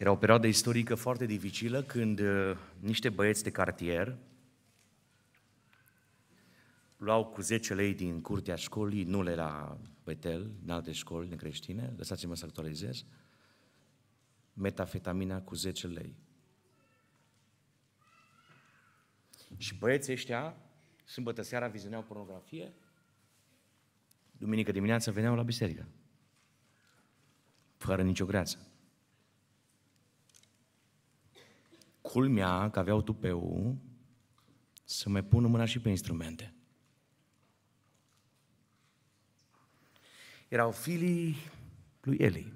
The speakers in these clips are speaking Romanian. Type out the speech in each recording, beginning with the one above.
Era o perioadă istorică foarte dificilă când uh, niște băieți de cartier luau cu 10 lei din curtea școlii, nu le la Betel, în alte școli necreștine, lăsați-mă să actualizez, metafetamina cu 10 lei. Și băieții ăștia, sâmbătă seara, vizioneau pornografie, duminică dimineața veneau la biserică, fără nicio greață. Culmea că aveau tupeu să mai pună mâna și pe instrumente. Erau filii lui Eli.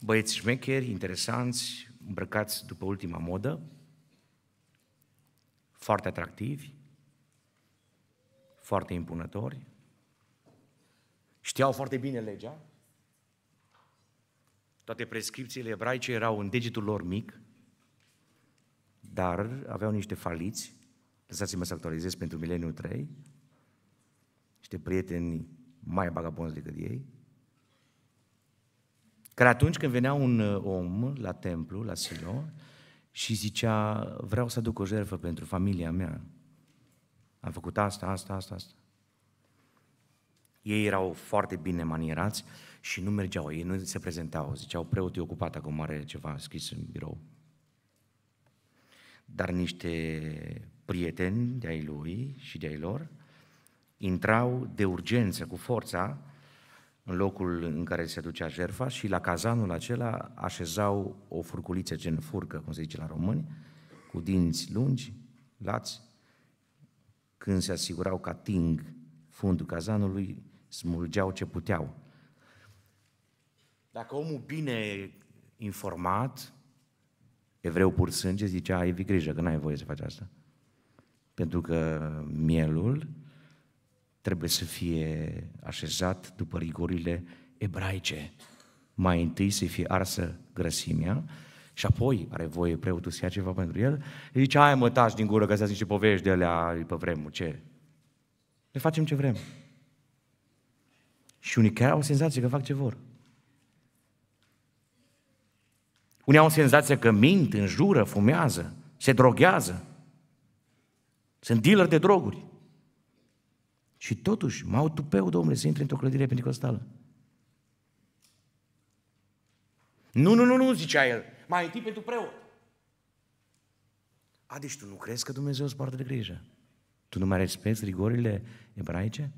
Băieți șmecheri, interesanți, îmbrăcați după ultima modă, foarte atractivi, foarte impunători, știau foarte bine legea, toate prescripțiile ebraice erau în degetul lor mic, dar aveau niște faliți, lăsați-mă să actualizez pentru mileniul 3, niște prieteni mai bagabonzi decât ei, care atunci când venea un uh, om la templu, la Silo, și zicea, vreau să aduc o jertfă pentru familia mea, am făcut asta, asta, asta, asta. Ei erau foarte bine manierați și nu mergeau, ei nu se prezentau, ziceau, preotul e ocupat acum, are ceva scris în birou dar niște prieteni de-ai lui și de-ai lor intrau de urgență cu forța în locul în care se ducea jerfa și la cazanul acela așezau o furculiță gen furcă, cum se zice la români, cu dinți lungi, lați, când se asigurau că ating fundul cazanului, smulgeau ce puteau. Dacă omul bine informat, evreu pur sânge, zicea, ai grijă că n-ai voie să faci asta. Pentru că mielul trebuie să fie așezat după rigorile ebraice. Mai întâi să fie arsă grăsimea și apoi are voie preotul să ia ceva pentru el. Îi zice, ai mă, taci din gură, că niște povești de alea pe vremuri, ce? Le facem ce vrem. Și unii chiar au senzație că fac ce vor. Unii au senzația că mint, înjură, fumează, se droghează. Sunt dealer de droguri. Și totuși, m-au tupeu, domnule, să intre într-o clădire pentecostală. Nu, nu, nu, nu, zicea el. Mai întâi pentru preot. A, deci tu nu crezi că Dumnezeu îți poartă de grijă? Tu nu mai respecti rigorile ebraice?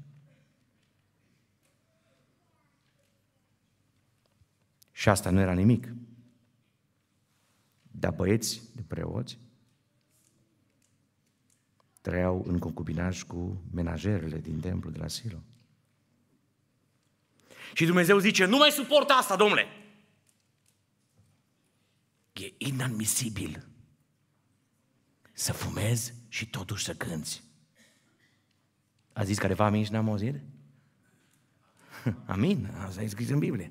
Și asta nu era nimic de băieți de preoți trăiau în concubinaj cu menajerele din templu de la Silo. Și Dumnezeu zice, nu mai suport asta, domnule! E inadmisibil să fumezi și totuși să cânți. A zis careva amin și n-am auzit? Amin, asta e scris în Biblie.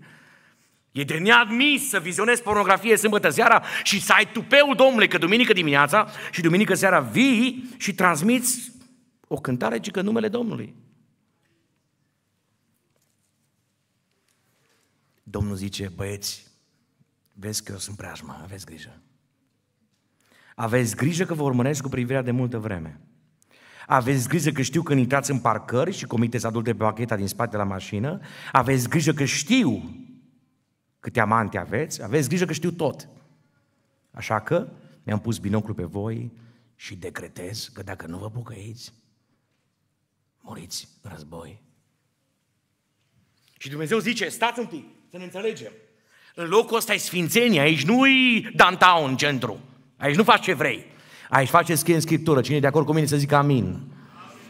E de neadmis să vizionezi pornografie sâmbătă seara și să ai tupeul domnule, că duminică dimineața și duminică seara vii și transmiți o cântare, ci că numele Domnului. Domnul zice, băieți, vezi că eu sunt preajma, aveți grijă. Aveți grijă că vă urmăresc cu privirea de multă vreme. Aveți grijă că știu când intrați în parcări și comiteți adulte pe pacheta din spate la mașină. Aveți grijă că știu câte amante aveți, aveți grijă că știu tot. Așa că mi-am pus binoclu pe voi și decretez că dacă nu vă bucăiți, muriți în război. Și Dumnezeu zice, stați un pic, să ne înțelegem. În locul ăsta e sfințenie, aici nu-i downtown, centru. Aici nu faci ce vrei. Aici faci scrie în Scriptură. Cine e de acord cu mine să zică amin.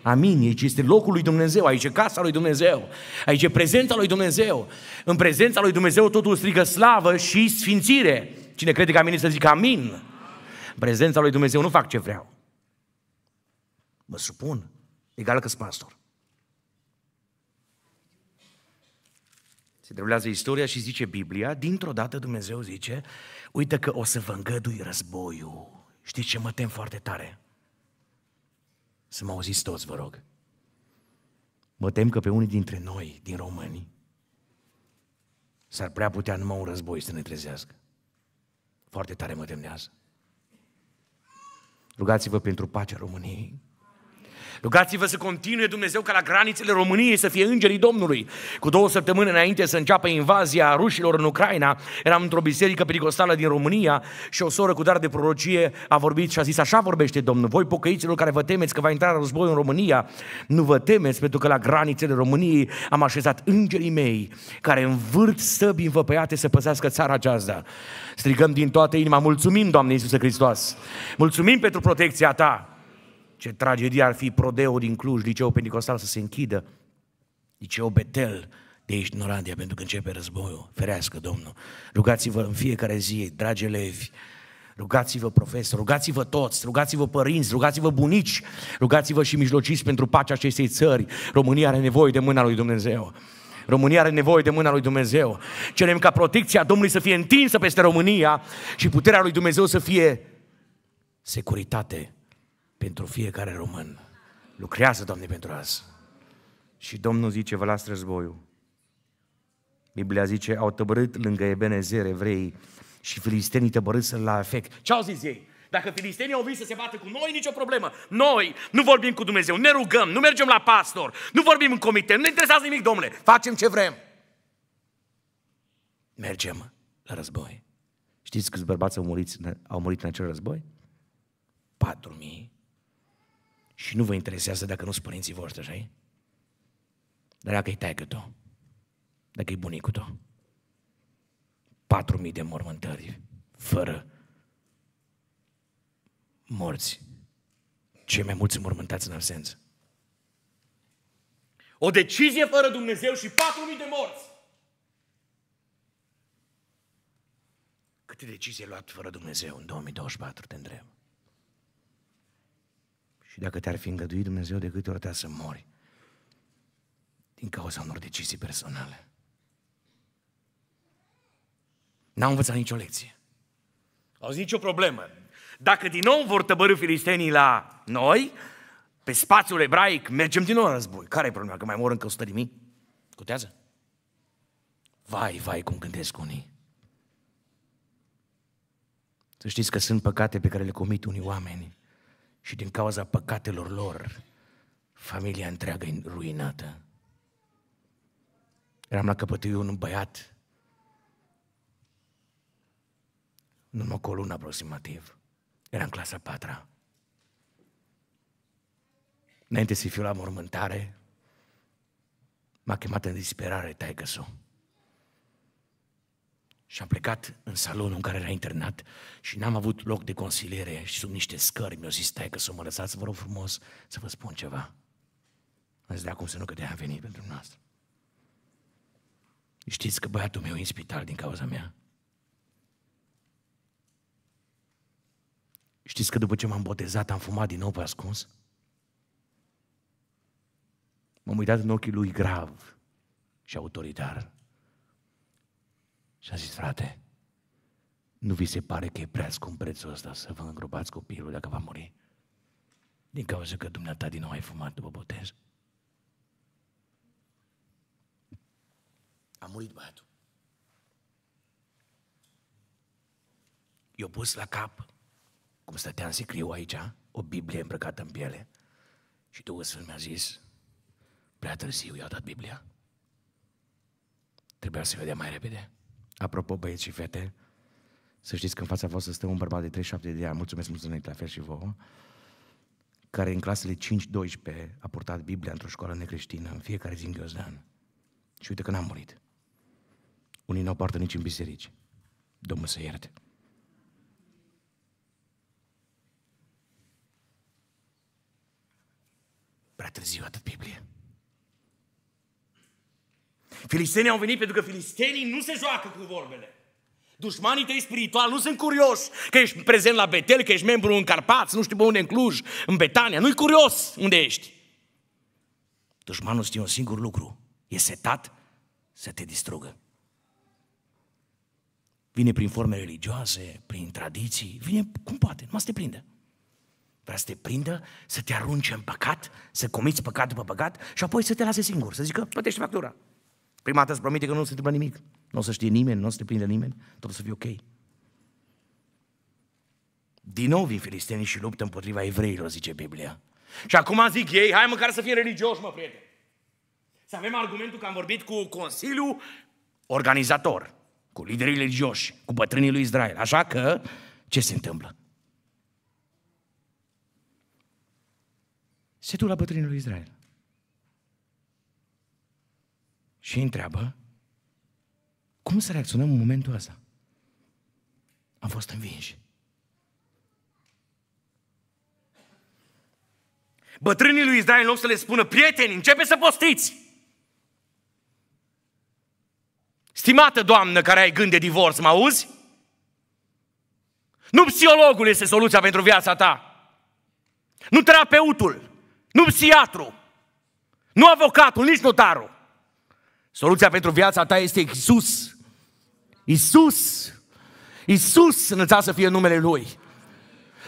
Amin. Aici este locul lui Dumnezeu, aici e casa lui Dumnezeu, aici e prezența lui Dumnezeu. În prezența lui Dumnezeu totul strigă slavă și sfințire. Cine crede că amin să zică amin. În prezența lui Dumnezeu nu fac ce vreau. Mă supun, egal că sunt pastor. Se trebulează istoria și zice Biblia, dintr-o dată Dumnezeu zice, uite că o să vă îngădui războiul. Știți ce mă tem foarte tare? Să mă auziți toți, vă rog. Mă tem că pe unii dintre noi, din români, s-ar prea putea numai un război să ne trezească. Foarte tare mă temnează. Rugați-vă pentru pacea României, Rugați-vă să continue Dumnezeu ca la granițele României să fie îngerii Domnului. Cu două săptămâni înainte să înceapă invazia rușilor în Ucraina, eram într-o biserică pericostală din România și o soră cu dar de prorocie a vorbit și a zis, așa vorbește Domnul, voi pocăiților care vă temeți că va intra război în România, nu vă temeți pentru că la granițele României am așezat îngerii mei care învârt săbii învăpăiate să păzească țara aceasta. Strigăm din toată inima, mulțumim Doamne Iisuse Hristos, mulțumim pentru protecția Ta, ce tragedie ar fi Prodeo din Cluj, liceul pentecostal să se închidă, liceu Betel de aici din pentru că începe războiul. Ferească, Domnul! Rugați-vă în fiecare zi, dragi elevi, rugați-vă profesori, rugați-vă toți, rugați-vă părinți, rugați-vă bunici, rugați-vă și mijlociți pentru pacea acestei țări. România are nevoie de mâna lui Dumnezeu. România are nevoie de mâna lui Dumnezeu. Cerem ca protecția Domnului să fie întinsă peste România și puterea lui Dumnezeu să fie securitate pentru fiecare român. Lucrează, Doamne, pentru azi. Și Domnul zice, vă las războiul. Biblia zice, au tăbărât lângă Ebenezer evrei și filistenii tăbărâsă la efect. Ce au zis ei? Dacă filistenii au venit să se bată cu noi, nicio problemă. Noi nu vorbim cu Dumnezeu, ne rugăm, nu mergem la pastor, nu vorbim în comitet, nu ne interesează nimic, domnule, facem ce vrem. Mergem la război. Știți câți bărbați au murit, au murit în acel război? 4.000 și nu vă interesează dacă nu sunt părinții voștri, așa Dar dacă e taică tău, dacă e bunicul tău, 4.000 de mormântări fără morți. Cei mai mulți mormântați în absență. O decizie fără Dumnezeu și 4.000 de morți. Câte decizii ai luat fără Dumnezeu în 2024, te întreb? Și dacă te-ar fi îngăduit Dumnezeu de câte ori te să mori, din cauza unor decizii personale. N-au învățat nicio lecție. Au zis nicio problemă. Dacă din nou vor tăbări filistenii la noi, pe spațiul ebraic, mergem din nou la război. Care e problema? Că mai mor încă 100 de mii? Cutează? Vai, vai, cum gândesc unii. Să știți că sunt păcate pe care le comit unii oameni și din cauza păcatelor lor, familia întreagă e ruinată. Eram la căpătâiul un băiat, numai cu o lună aproximativ, era în clasa patra. Înainte să fiu la mormântare, m-a chemat în disperare taicăsul. Și am plecat în salonul în care era internat și n-am avut loc de consiliere și sub niște scări mi-au zis, stai că să mă lăsați, vă rog frumos să vă spun ceva. Am zis, de da, acum să nu, că de am venit pentru noastră. Știți că băiatul meu e în spital din cauza mea? Știți că după ce m-am botezat am fumat din nou pe ascuns? M-am uitat în ochii lui grav și autoritar și a zis, frate, nu vi se pare că e prea scump prețul ăsta să vă îngropați copilul dacă va muri? Din cauza că dumneata din nou ai fumat după botez. A murit băiatul. I-a pus la cap, cum stătea în sicriu aici, o Biblie îmbrăcată în piele. Și Duhul Sfânt mi-a zis, prea târziu i-a dat Biblia. Trebuia să vedem mai repede. Apropo, băieți și fete, să știți că în fața voastră stă un bărbat de 37 de ani, mulțumesc mult la fel și vouă, care în clasele 5-12 a purtat Biblia într-o școală necreștină în fiecare zi în ghiozdan. Și uite că n-a murit. Unii n-au poartă nici în biserici. Domnul să ierte. Prea târziu atât Biblie. Filistenii au venit pentru că filistenii nu se joacă cu vorbele. Dușmanii tăi spirituali nu sunt curioși că ești prezent la Betel, că ești membru în Carpați, nu știu pe unde, în Cluj, în Betania. Nu-i curios unde ești. Dușmanul știe un singur lucru. E setat să te distrugă. Vine prin forme religioase, prin tradiții, vine cum poate, numai să te prindă. Vrea să te prindă, să te arunce în păcat, să comiți păcat după păcat și apoi să te lase singur, să zică, plătește factura. Prima dată îți promite că nu se întâmplă nimic. Nu o să știe nimeni, nu o să te prinde nimeni, tot o să fie ok. Din nou vin filistenii și luptă împotriva evreilor, zice Biblia. Și acum zic ei, hai măcar să fim religioși, mă, prieteni. Să avem argumentul că am vorbit cu Consiliul Organizator, cu liderii religioși, cu bătrânii lui Israel. Așa că, ce se întâmplă? Se tu la bătrânii lui Israel și îi întreabă cum să reacționăm în momentul ăsta. Am fost învinși. Bătrânii lui Israel, în loc să le spună, prieteni, începe să postiți. Stimată doamnă care ai gând de divorț, mă auzi? Nu psihologul este soluția pentru viața ta. Nu terapeutul, nu psiatru, nu avocatul, nici notarul. Soluția pentru viața ta este Isus. Isus. Isus înălțat să fie numele Lui.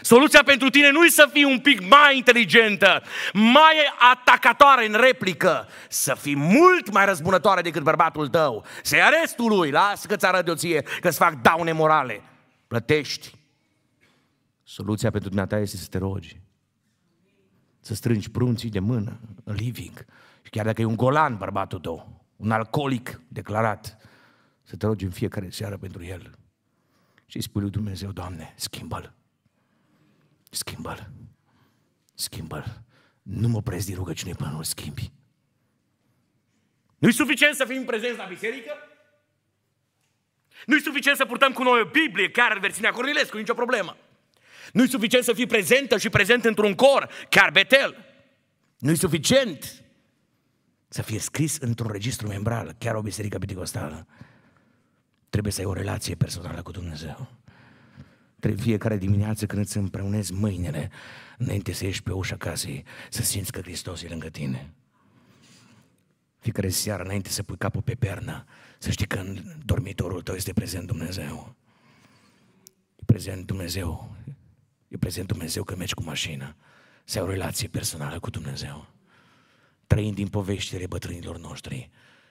Soluția pentru tine nu e să fii un pic mai inteligentă, mai atacatoare în replică, să fii mult mai răzbunătoare decât bărbatul tău. Să-i arestul lui, lasă că-ți arăt eu ție, că-ți fac daune morale. Plătești. Soluția pentru tine ta este să te rogi. Să strângi prunții de mână în living. Și chiar dacă e un golan bărbatul tău, un alcoolic declarat, să te rogi în fiecare seară pentru el. Și îi spui lui Dumnezeu, Doamne, schimbă-l. Schimbă-l. Schimbă-l. Nu mă prezi din rugăciune până nu-l schimbi. Nu-i suficient să fim prezenți la biserică? Nu-i suficient să purtăm cu noi o Biblie, chiar versiunea Cornilescu, nicio problemă. Nu-i suficient să fii prezentă și prezent într-un cor, chiar Betel. Nu-i suficient să fie scris într-un registru membral, chiar o biserică pentecostală. Trebuie să ai o relație personală cu Dumnezeu. Trebuie fiecare dimineață când îți împreunezi mâinile, înainte să ieși pe ușa casei, să simți că Hristos e lângă tine. Fiecare seară, înainte să pui capul pe pernă, să știi că în dormitorul tău este prezent Dumnezeu. E prezent Dumnezeu. E prezent Dumnezeu că mergi cu mașina. Să ai o relație personală cu Dumnezeu trăind din poveștile bătrânilor noștri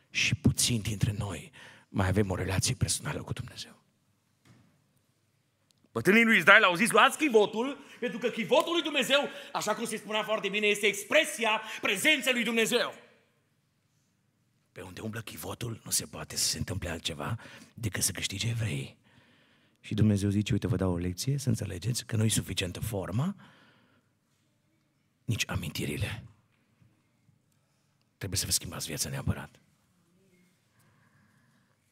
și puțin dintre noi mai avem o relație personală cu Dumnezeu. Bătrânii lui Israel au zis, luați chivotul, pentru că chivotul lui Dumnezeu, așa cum se spunea foarte bine, este expresia prezenței lui Dumnezeu. Pe unde umblă chivotul, nu se poate să se întâmple altceva decât să câștige evrei. Și Dumnezeu zice, uite, vă dau o lecție, să înțelegeți că nu e suficientă forma, nici amintirile trebuie să vă schimbați viața neapărat.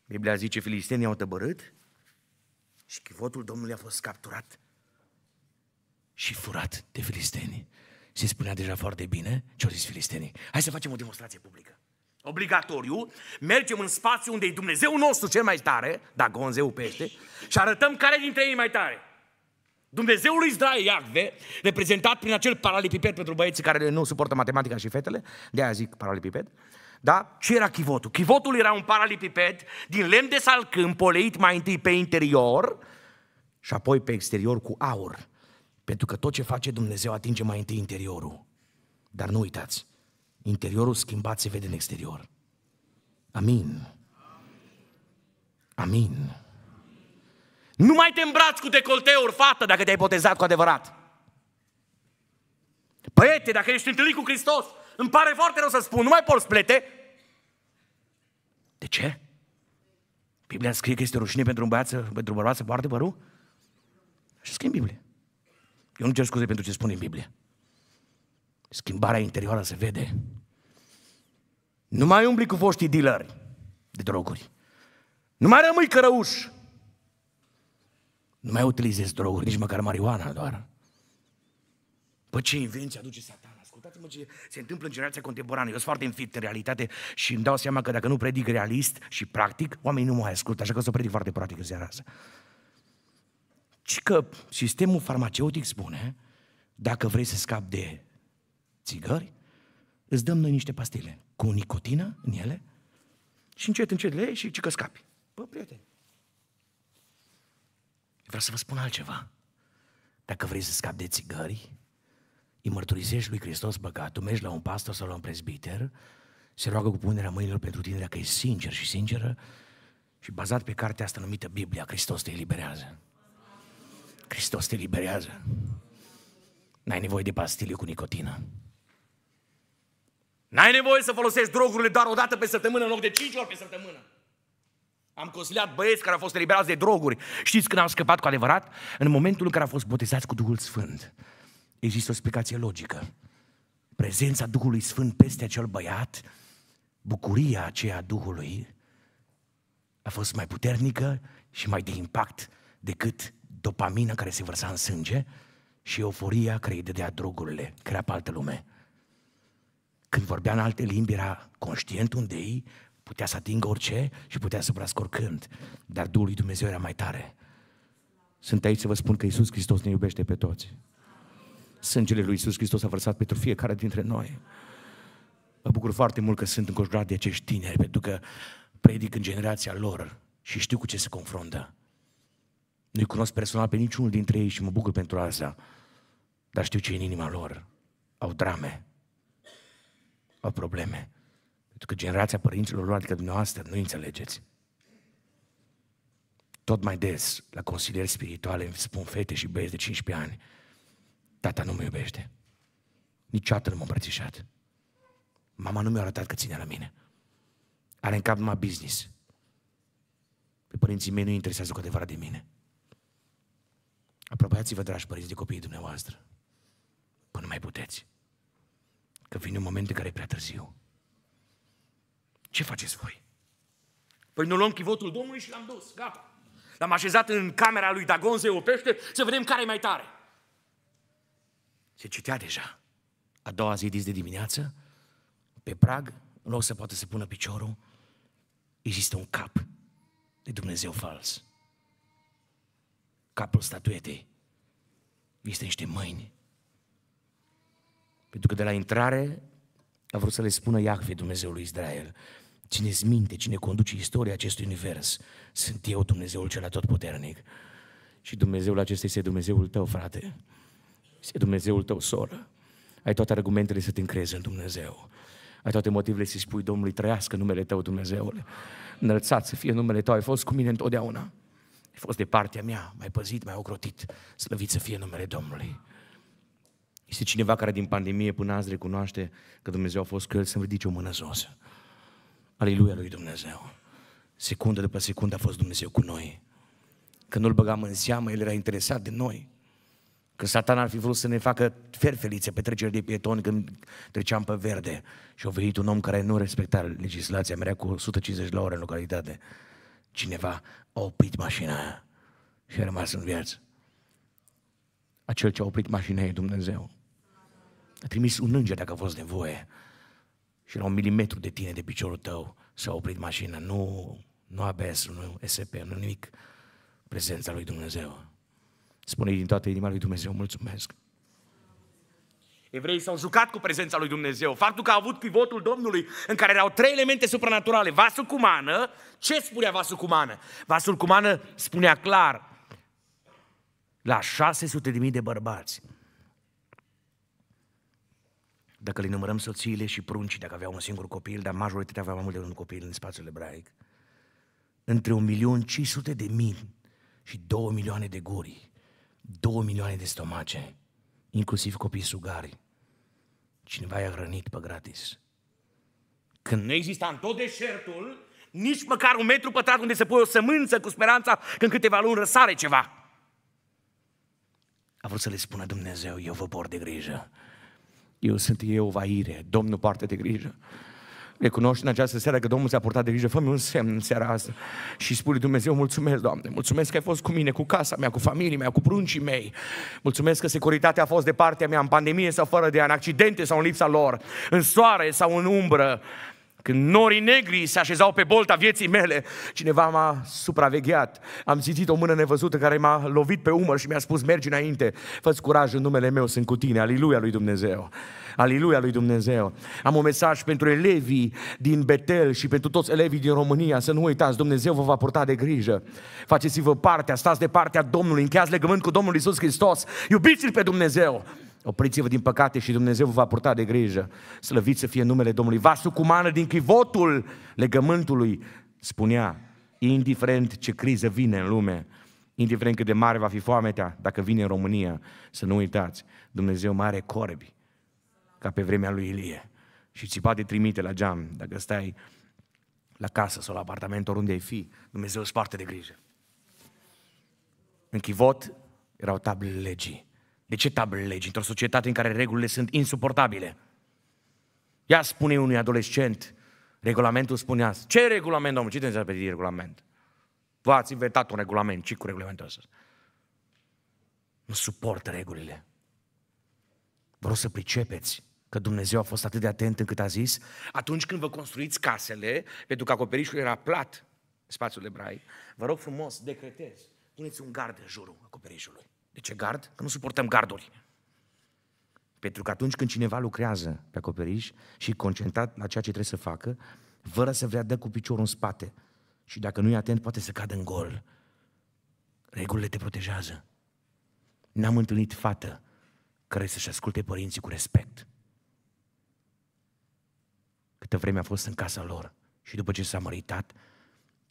Biblia zice, filistenii au tăbărât și chivotul Domnului a fost capturat și furat de filisteni. Se spunea deja foarte bine ce au zis filistenii. Hai să facem o demonstrație publică. Obligatoriu, mergem în spațiu unde e Dumnezeu nostru cel mai tare, dacă Gonzeu pește, și arătăm care dintre ei e mai tare. Dumnezeul lui Israel Iacve, reprezentat prin acel paralipiped pentru băieții care nu suportă matematica și fetele, de aia zic paralipiped, da? Ce era chivotul? Chivotul era un paralipiped din lemn de salcâm, poleit mai întâi pe interior și apoi pe exterior cu aur. Pentru că tot ce face Dumnezeu atinge mai întâi interiorul. Dar nu uitați, interiorul schimbat se vede în exterior. Amin. Amin. Nu mai te îmbraci cu decolteuri, fată, dacă te-ai botezat cu adevărat. Băiete, dacă ești întâlnit cu Hristos, îmi pare foarte rău să spun, nu mai porți plete. De ce? Biblia scrie că este rușine pentru un băiat să, pentru bărbat să poarte părul? Așa scrie în Biblie. Eu nu cer scuze pentru ce spune în Biblie. Schimbarea interioară se vede. Nu mai umbli cu foștii dealeri de droguri. Nu mai rămâi cărăuși nu mai utilizezi droguri, nici măcar marihuana doar. Păi ce invenție aduce satan? Ascultați-mă ce se întâmplă în generația contemporană. Eu sunt foarte înfipt în realitate și îmi dau seama că dacă nu predic realist și practic, oamenii nu mă mai ascultă, așa că o să predic foarte practic în seara asta. Și că sistemul farmaceutic spune, dacă vrei să scapi de țigări, îți dăm noi niște pastile cu nicotină în ele și încet, încet le iei și că scapi. Păi, prieteni, Vreau să vă spun altceva. Dacă vrei să scapi de țigări, îi mărturisești lui Hristos Tu mergi la un pastor sau la un prezbiter, se roagă cu punerea mâinilor pentru tine dacă e sincer și sinceră și bazat pe cartea asta numită Biblia, Hristos te eliberează. Hristos te eliberează. N-ai nevoie de pastile cu nicotină. N-ai nevoie să folosești drogurile doar o dată pe săptămână în loc de 5 ori pe săptămână. Am consiliat băieți care au fost eliberați de droguri. Știți când au scăpat cu adevărat? În momentul în care au fost botezați cu Duhul Sfânt. Există o explicație logică. Prezența Duhului Sfânt peste acel băiat, bucuria aceea a Duhului, a fost mai puternică și mai de impact decât dopamina care se vărsa în sânge și euforia care îi dădea drogurile, crea pe altă lume. Când vorbea în alte limbi, era conștient unde ei, Putea să atingă orice și putea să oprească oricând. Dar Duhul lui Dumnezeu era mai tare. Sunt aici să vă spun că Isus Hristos ne iubește pe toți. Sângele lui Isus Hristos a vărsat pentru fiecare dintre noi. Mă bucur foarte mult că sunt înconjurat de acești tineri, pentru că predic în generația lor și știu cu ce se confruntă. Nu-i cunosc personal pe niciunul dintre ei și mă bucur pentru asta, dar știu ce e în inima lor. Au drame, au probleme. Pentru că generația părinților lor, adică dumneavoastră, nu înțelegeți. Tot mai des, la consilieri spirituale, îmi spun fete și băieți de 15 ani, tata nu mă iubește. Niciodată nu m-a îmbrățișat. Mama nu mi-a arătat că ține la mine. Are în cap numai business. Pe părinții mei nu interesează cu adevărat de mine. Apropiați-vă, dragi părinți, de copiii dumneavoastră. Până mai puteți. Că vine un moment în care e prea târziu. Ce faceți voi? Păi nu luăm chivotul Domnului și l-am dus, gata. L-am așezat în camera lui Dagon, se oprește, să vedem care e mai tare. Se citea deja. A doua zi dis de dimineață, pe prag, în loc să poată să pună piciorul, există un cap de Dumnezeu fals. Capul statuetei este niște mâini. Pentru că de la intrare a vrut să le spună Iahve, Dumnezeul lui Israel, Cine minte, cine conduce istoria acestui univers, sunt eu Dumnezeul cel atotputernic. Și Dumnezeul acesta este Dumnezeul tău, frate. Este Dumnezeul tău, soră. Ai toate argumentele să te încrezi în Dumnezeu. Ai toate motivele să-i spui Domnului, trăiască numele tău, Dumnezeule. Înălțat să fie numele tău, ai fost cu mine întotdeauna. Ai fost de partea mea, mai păzit, mai ocrotit, slăvit să fie numele Domnului. Este cineva care din pandemie până azi recunoaște că Dumnezeu a fost cu el să ridice o mână jos. Aleluia lui Dumnezeu. Secundă după secundă a fost Dumnezeu cu noi. Când nu-L băgam în seamă, El era interesat de noi. Că satan ar fi vrut să ne facă ferfelițe pe trecere de pieton când treceam pe verde. Și a venit un om care nu respecta legislația, merea cu 150 la oră în localitate. Cineva a oprit mașina aia și a rămas în viață. Acel ce a oprit mașina e Dumnezeu. A trimis un înger dacă a fost nevoie și la un milimetru de tine, de piciorul tău, s-a oprit mașina. Nu, nu ABS, nu SP, nu nimic. Prezența lui Dumnezeu. Spune din toată inima lui Dumnezeu, mulțumesc. Evreii s-au jucat cu prezența lui Dumnezeu. Faptul că a avut pivotul Domnului, în care erau trei elemente supranaturale. Vasul cu mană, ce spunea vasul cu mană? Vasul cu mană spunea clar, la 600.000 de bărbați, dacă le numărăm soțiile și pruncii, dacă aveau un singur copil, dar majoritatea aveau mai mult de un copil în spațiul ebraic, între 1.500.000 de mii și 2 milioane de guri, 2 milioane de stomace, inclusiv copii sugari. Cineva i-a hrănit pe gratis. Când nu exista în tot deșertul, nici măcar un metru pătrat unde se pune o sămânță cu speranța că în câteva luni răsare ceva. A vrut să le spună Dumnezeu, eu vă port de grijă. Eu sunt eu, vaire, Domnul poartă de grijă. Recunoști în această seară că Domnul ți-a purtat de grijă, fă-mi un semn în seara asta și spune Dumnezeu, mulțumesc, Doamne, mulțumesc că ai fost cu mine, cu casa mea, cu familia mea, cu pruncii mei, mulțumesc că securitatea a fost de partea mea în pandemie sau fără de ea, în accidente sau în lipsa lor, în soare sau în umbră, când norii negri se așezau pe bolta vieții mele, cineva m-a supravegheat. Am simțit o mână nevăzută care m-a lovit pe umăr și mi-a spus, mergi înainte, fă curaj în numele meu, sunt cu tine, aliluia lui Dumnezeu. Aliluia lui Dumnezeu. Am un mesaj pentru elevii din Betel și pentru toți elevii din România. Să nu uitați, Dumnezeu vă va purta de grijă. Faceți-vă partea, stați de partea Domnului, încheiați legământ cu Domnul Isus Hristos. Iubiți-L pe Dumnezeu. Opriți-vă din păcate și Dumnezeu vă va purta de grijă. Slăvit să fie numele Domnului. Vasu cu mană din chivotul legământului spunea, indiferent ce criză vine în lume, indiferent cât de mare va fi foamea, dacă vine în România, să nu uitați, Dumnezeu mare are corbi, ca pe vremea lui Ilie. Și ți poate trimite la geam, dacă stai la casă sau la apartament, oriunde ai fi, Dumnezeu îți parte de grijă. În chivot erau tablele legii. De ce legi într-o societate în care regulile sunt insuportabile? Ia spune unui adolescent, regulamentul spune asta. Ce regulament, domnul? Cine înseamnă pe regulament? V-ați inventat un regulament, ce cu regulamentul ăsta? Nu suport regulile. Vreau să pricepeți că Dumnezeu a fost atât de atent încât a zis, atunci când vă construiți casele, pentru că acoperișul era plat, spațiul ebrai, vă rog frumos, decretez, puneți un gard în jurul acoperișului. De ce gard? Că nu suportăm garduri. Pentru că atunci când cineva lucrează pe acoperiș și concentrat la ceea ce trebuie să facă, vără să vrea dă cu piciorul în spate. Și dacă nu e atent, poate să cadă în gol. Regulile te protejează. N-am întâlnit fată care să-și asculte părinții cu respect. Câtă vreme a fost în casa lor și după ce s-a măritat,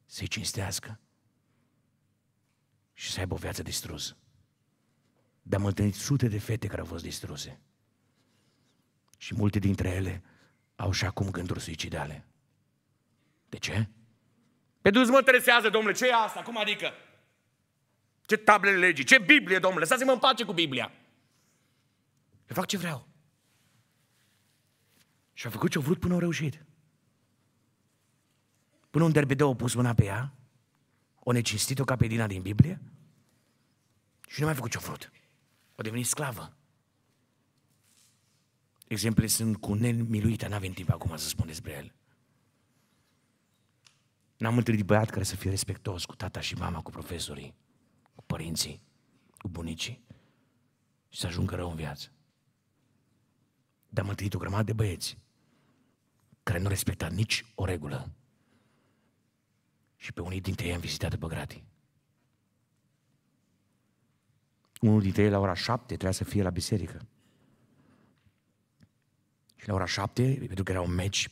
să-i cinstească și să aibă o viață distrusă. Dar am întâlnit sute de fete care au fost distruse. Și multe dintre ele au și acum gânduri suicidale. De ce? Pe dus mă interesează, domnule, ce e asta? Cum adică? Ce tablele legii? Ce Biblie, domnule? Lăsați-mă în pace cu Biblia. Eu fac ce vreau. Și a făcut ce-a vrut până au reușit. Până un derbedeu a pus mâna pe ea, o necinstit-o ca pe Dina din Biblie și nu mai a făcut ce-a vrut. O deveni sclavă. Exemple sunt cu nemiluită, nu avem timp acum să spun despre el. N-am întâlnit băiat care să fie respectos cu tata și mama, cu profesorii, cu părinții, cu bunicii și să ajungă rău în viață. Dar am întâlnit o grămadă de băieți care nu respecta nici o regulă. Și pe unii dintre ei am vizitat pe gratii. Unul dintre ei la ora șapte trebuia să fie la biserică. Și la ora șapte, pentru că era un meci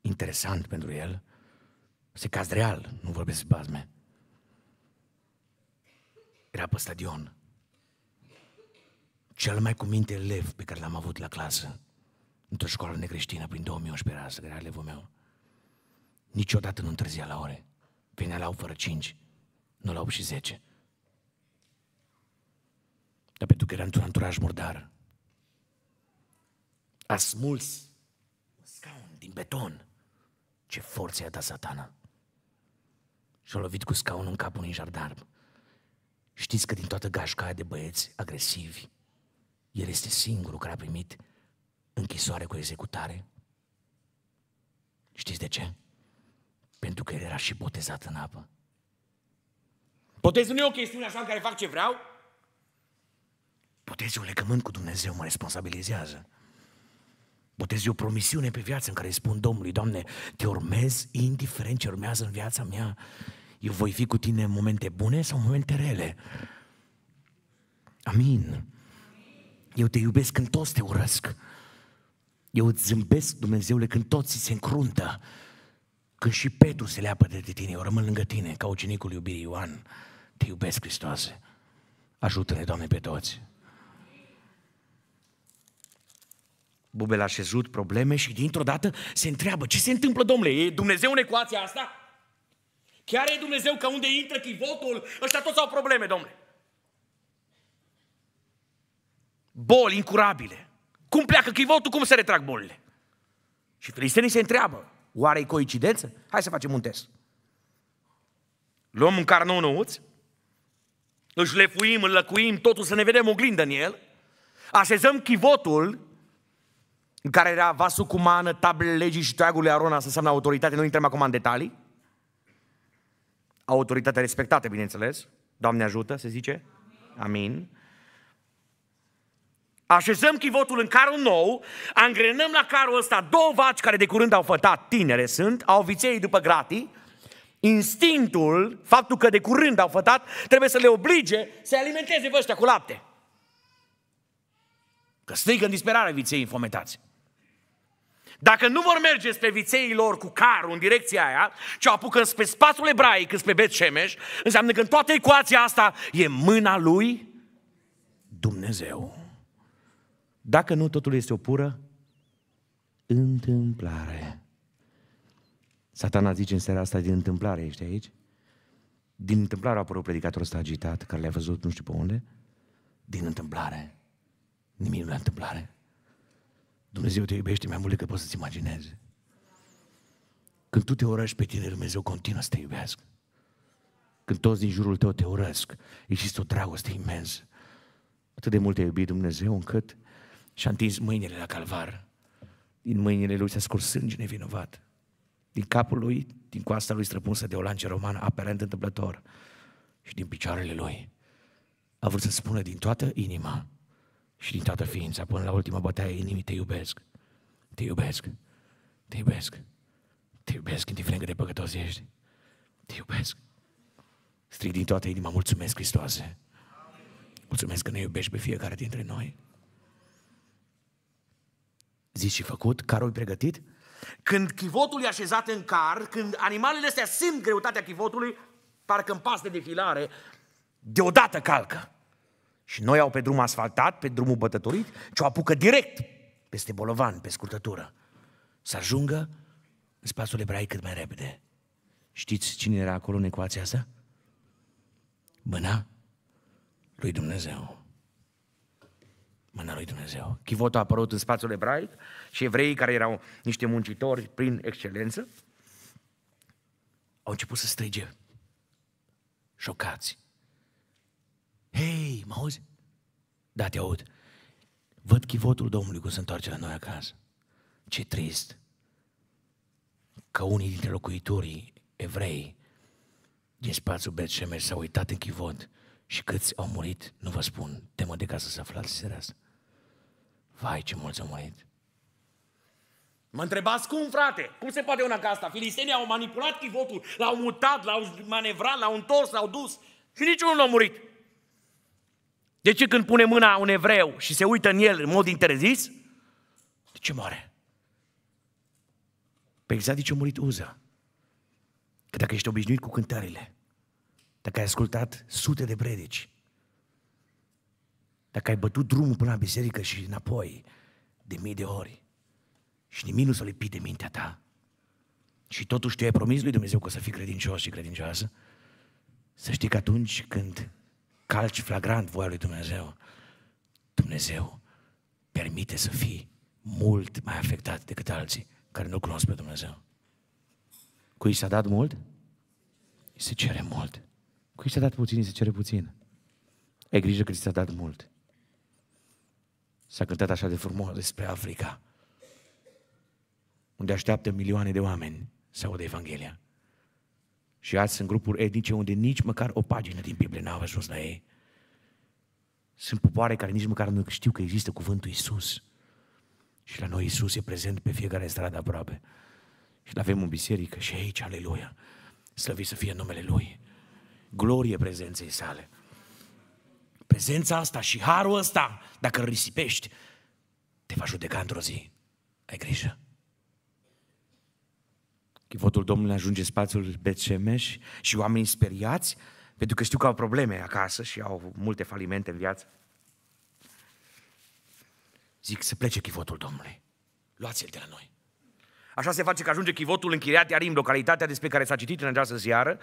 interesant pentru el, se caz real, nu vorbesc bazme. Era pe stadion. Cel mai cuminte elev pe care l-am avut la clasă, într-o școală necreștină, prin 2011 era era elevul meu. Niciodată nu întârzia la ore. Venea la 8 fără 5, nu la 8 și 10. Dar pentru că era într-un anturaj murdar. A smuls un scaun din beton. Ce forță i-a dat satana. Și-a lovit cu scaunul în capul unui jardar. Știți că din toată gașca aia de băieți agresivi, el este singurul care a primit închisoare cu executare. Știți de ce? Pentru că el era și botezat în apă. Botezul nu e o chestiune așa în care fac ce vreau, Botezul un legământ cu Dumnezeu mă responsabilizează. Botez o promisiune pe viață în care îi spun Domnului, Doamne, te urmez indiferent ce urmează în viața mea. Eu voi fi cu tine în momente bune sau în momente rele. Amin. Eu te iubesc când toți te urăsc. Eu îți zâmbesc, Dumnezeule, când toți se încruntă. Când și Petru se leapă de tine, eu rămân lângă tine, ca ucenicul iubirii Ioan. Te iubesc, Hristoase. Ajută-ne, Doamne, pe toți. Bubel a șezut probleme și dintr-o dată se întreabă, ce se întâmplă, domnule? E Dumnezeu în ecuația asta? Chiar e Dumnezeu că unde intră chivotul, ăștia toți au probleme, domnule. Boli incurabile. Cum pleacă chivotul, cum se retrag bolile? Și filistenii se întreabă, oare e coincidență? Hai să facem un test. Luăm un carnou nouț, își lefuim, îl lăcuim, totul să ne vedem oglindă în el, așezăm chivotul în care era vasul cu mană, tablele legii și toiagul lui Aron, asta înseamnă autoritate, nu intrăm acum în detalii. Autoritate respectată, bineînțeles. Doamne ajută, se zice. Amin. Amin. Așezăm chivotul în carul nou, angrenăm la carul ăsta două vaci care de curând au fătat, tinere sunt, au viței după gratii, instinctul, faptul că de curând au fătat, trebuie să le oblige să alimenteze pe ăștia cu lapte. Că strigă în disperare viței infometați. Dacă nu vor merge spre viței lor cu carul în direcția aia, ci apucă spre spațiul ebraic, spre Bet Shemesh, înseamnă că în toată ecuația asta e mâna lui Dumnezeu. Dacă nu, totul este o pură întâmplare. Satana zice în seara asta, din întâmplare ești aici? Din întâmplare a apărut predicatorul ăsta agitat, care le-a văzut nu știu pe unde. Din întâmplare. Nimic nu e întâmplare. Dumnezeu te iubește mai mult decât poți să-ți imaginezi. Când tu te urăști pe tine, Dumnezeu continuă să te iubească. Când toți din jurul tău te urăsc, există o dragoste imensă. Atât de mult te iubit Dumnezeu încât și-a întins mâinile la calvar. Din mâinile lui s-a scurs sânge nevinovat. Din capul lui, din coasta lui străpunsă de o lance romană, aparent întâmplător. Și din picioarele lui. A vrut să spună din toată inima, și din toată ființa, până la ultima bătaie inimii, te iubesc. Te iubesc. Te iubesc. Te iubesc, indiferent cât de păcătos ești. Te iubesc. Strig din toată inima, mulțumesc, Hristoase. Mulțumesc că ne iubești pe fiecare dintre noi. Zis și făcut, carul pregătit. Când chivotul e așezat în car, când animalele astea simt greutatea chivotului, parcă în pas de defilare, deodată calcă. Și noi au pe drum asfaltat, pe drumul bătătorit, ce o apucă direct peste bolovan, pe scurtătură. Să ajungă în spațiul ebraic cât mai repede. Știți cine era acolo în ecuația asta? Mâna lui Dumnezeu. Mâna lui Dumnezeu. Chivotul a apărut în spațiul ebraic și evreii care erau niște muncitori prin excelență au început să strige, șocați, Hei, mă auzi? Da, te aud. Văd chivotul Domnului cum se întoarce la noi acasă. Ce trist că unii dintre locuitorii evrei din spațiul Betșemer s-au uitat în chivot și câți au murit, nu vă spun, temă de casă să aflați seara asta. Vai, ce mulți au murit. Mă întrebați cum, frate? Cum se poate una ca asta? Filistenii au manipulat chivotul, l-au mutat, l-au manevrat, l-au întors, l-au dus și niciunul nu a murit. De ce când pune mâna un evreu și se uită în el în mod interzis, de ce moare? Pe păi exact de ce a murit Uza. Că dacă ești obișnuit cu cântările, dacă ai ascultat sute de predici, dacă ai bătut drumul până la biserică și înapoi de mii de ori și nimic nu s-a lipit de mintea ta și totuși tu ai promis lui Dumnezeu că o să fii credincios și credincioasă, să știi că atunci când calci flagrant voia lui Dumnezeu, Dumnezeu permite să fii mult mai afectat decât alții care nu cunosc pe Dumnezeu. Cui s-a dat mult? I se cere mult. Cui s-a dat puțin, îi se cere puțin. Ai grijă că ți s-a dat mult. S-a cântat așa de frumos despre Africa, unde așteaptă milioane de oameni să audă Evanghelia. Și azi sunt grupuri etnice unde nici măcar o pagină din Biblie n-au ajuns la ei. Sunt popoare care nici măcar nu știu că există cuvântul Isus. Și la noi Isus e prezent pe fiecare stradă aproape. Și avem în biserică și aici, aleluia. Slăvit să fie numele Lui. Glorie prezenței sale. Prezența asta și harul ăsta, dacă îl risipești, te va judeca într-o zi. Ai grijă. Chivotul Domnului ajunge în spațiul Betșemeș și oamenii speriați, pentru că știu că au probleme acasă și au multe falimente în viață. Zic, să plece chivotul Domnului. Luați-l de la noi. Așa se face că ajunge chivotul închiriat Iarim, localitatea despre care s-a citit în această ziară,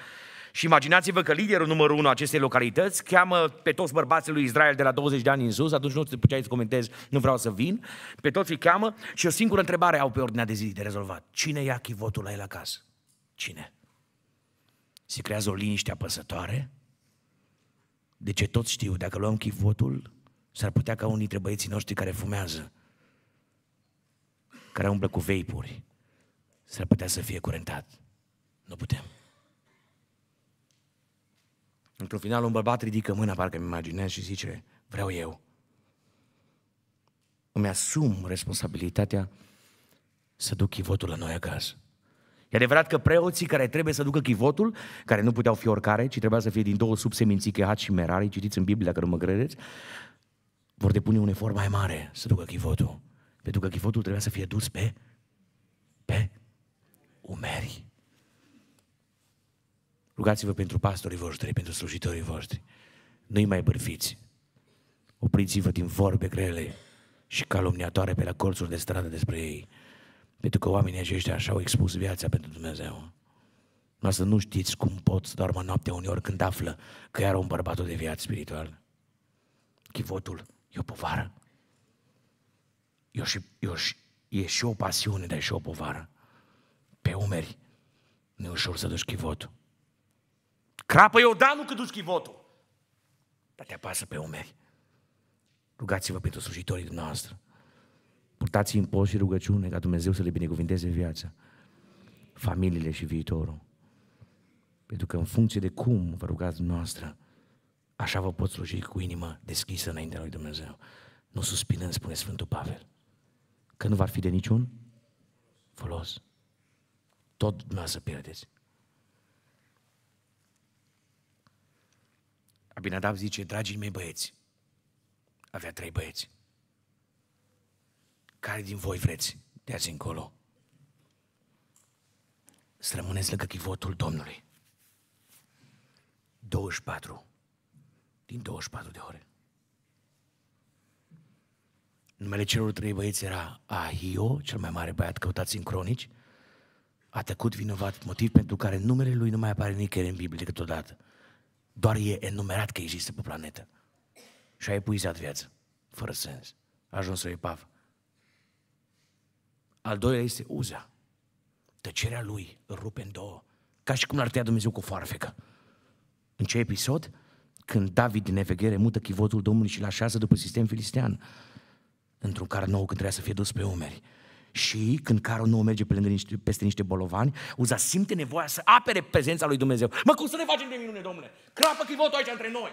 și imaginați-vă că liderul numărul unu acestei localități cheamă pe toți bărbații lui Israel de la 20 de ani în sus, atunci nu te puteai să comentezi, nu vreau să vin, pe toți îi cheamă și o singură întrebare au pe ordinea de zi de rezolvat. Cine ia chivotul la el acasă? Cine? Se creează o liniște apăsătoare? De ce toți știu, dacă luăm chivotul, s-ar putea ca unii dintre băieții noștri care fumează, care umblă cu veipuri, s-ar putea să fie curentat. Nu putem. Într-un final, un bărbat ridică mâna, parcă îmi imaginez, și zice, vreau eu. Îmi asum responsabilitatea să duc chivotul la noi acasă. E adevărat că preoții care trebuie să ducă chivotul, care nu puteau fi oricare, ci trebuia să fie din două subseminții, Chehat și Merari, citiți în Biblie dacă nu mă credeți, vor depune un efort mai mare să ducă chivotul. Pentru că chivotul trebuia să fie dus pe, pe umeri. Rugați-vă pentru pastorii voștri, pentru slujitorii voștri. Nu-i mai bârfiți. Opriți-vă din vorbe grele și calomniatoare pe la colțuri de stradă despre ei. Pentru că oamenii aceștia așa au expus viața pentru Dumnezeu. Dar să nu știți cum pot să doarmă noaptea uneori când află că era un bărbat de viață spiritual. Chivotul e o povară. E, și, e, și, e și o pasiune, dar e și o povară. Pe umeri nu e ușor să duci chivotul. Crapă Iordanul că duci chivotul. Dar te apasă pe umeri. Rugați-vă pentru slujitorii dumneavoastră. Purtați în și rugăciune ca Dumnezeu să le binecuvinteze viața, familiile și viitorul. Pentru că în funcție de cum vă rugați dumneavoastră, așa vă pot sluji cu inimă deschisă înaintea lui Dumnezeu. Nu suspinând, spune Sfântul Pavel, că nu va fi de niciun folos. Tot dumneavoastră pierdeți. Abinadab zice, dragii mei băieți, avea trei băieți. Care din voi vreți de azi încolo să rămâneți lângă chivotul Domnului? 24 din 24 de ore. Numele celor trei băieți era Ahio, cel mai mare băiat, căutat în cronici, a tăcut vinovat, motiv pentru care numele lui nu mai apare nicăieri în Biblie decât odată. dată doar e enumerat că există pe planetă. Și a epuizat viața. Fără sens. A ajuns o epavă. Al doilea este uza. Tăcerea lui îl rupe în două. Ca și cum l-ar tăia Dumnezeu cu foarfecă. În ce episod? Când David din neveghere mută chivotul Domnului și l așează după sistem filistean. Într-un car nou când trebuia să fie dus pe umeri. Și când carul nu merge pe niște, peste niște bolovani, Uza simte nevoia să apere prezența lui Dumnezeu. Mă, cum să ne facem de minune, domnule? Crapă chivotul aici între noi.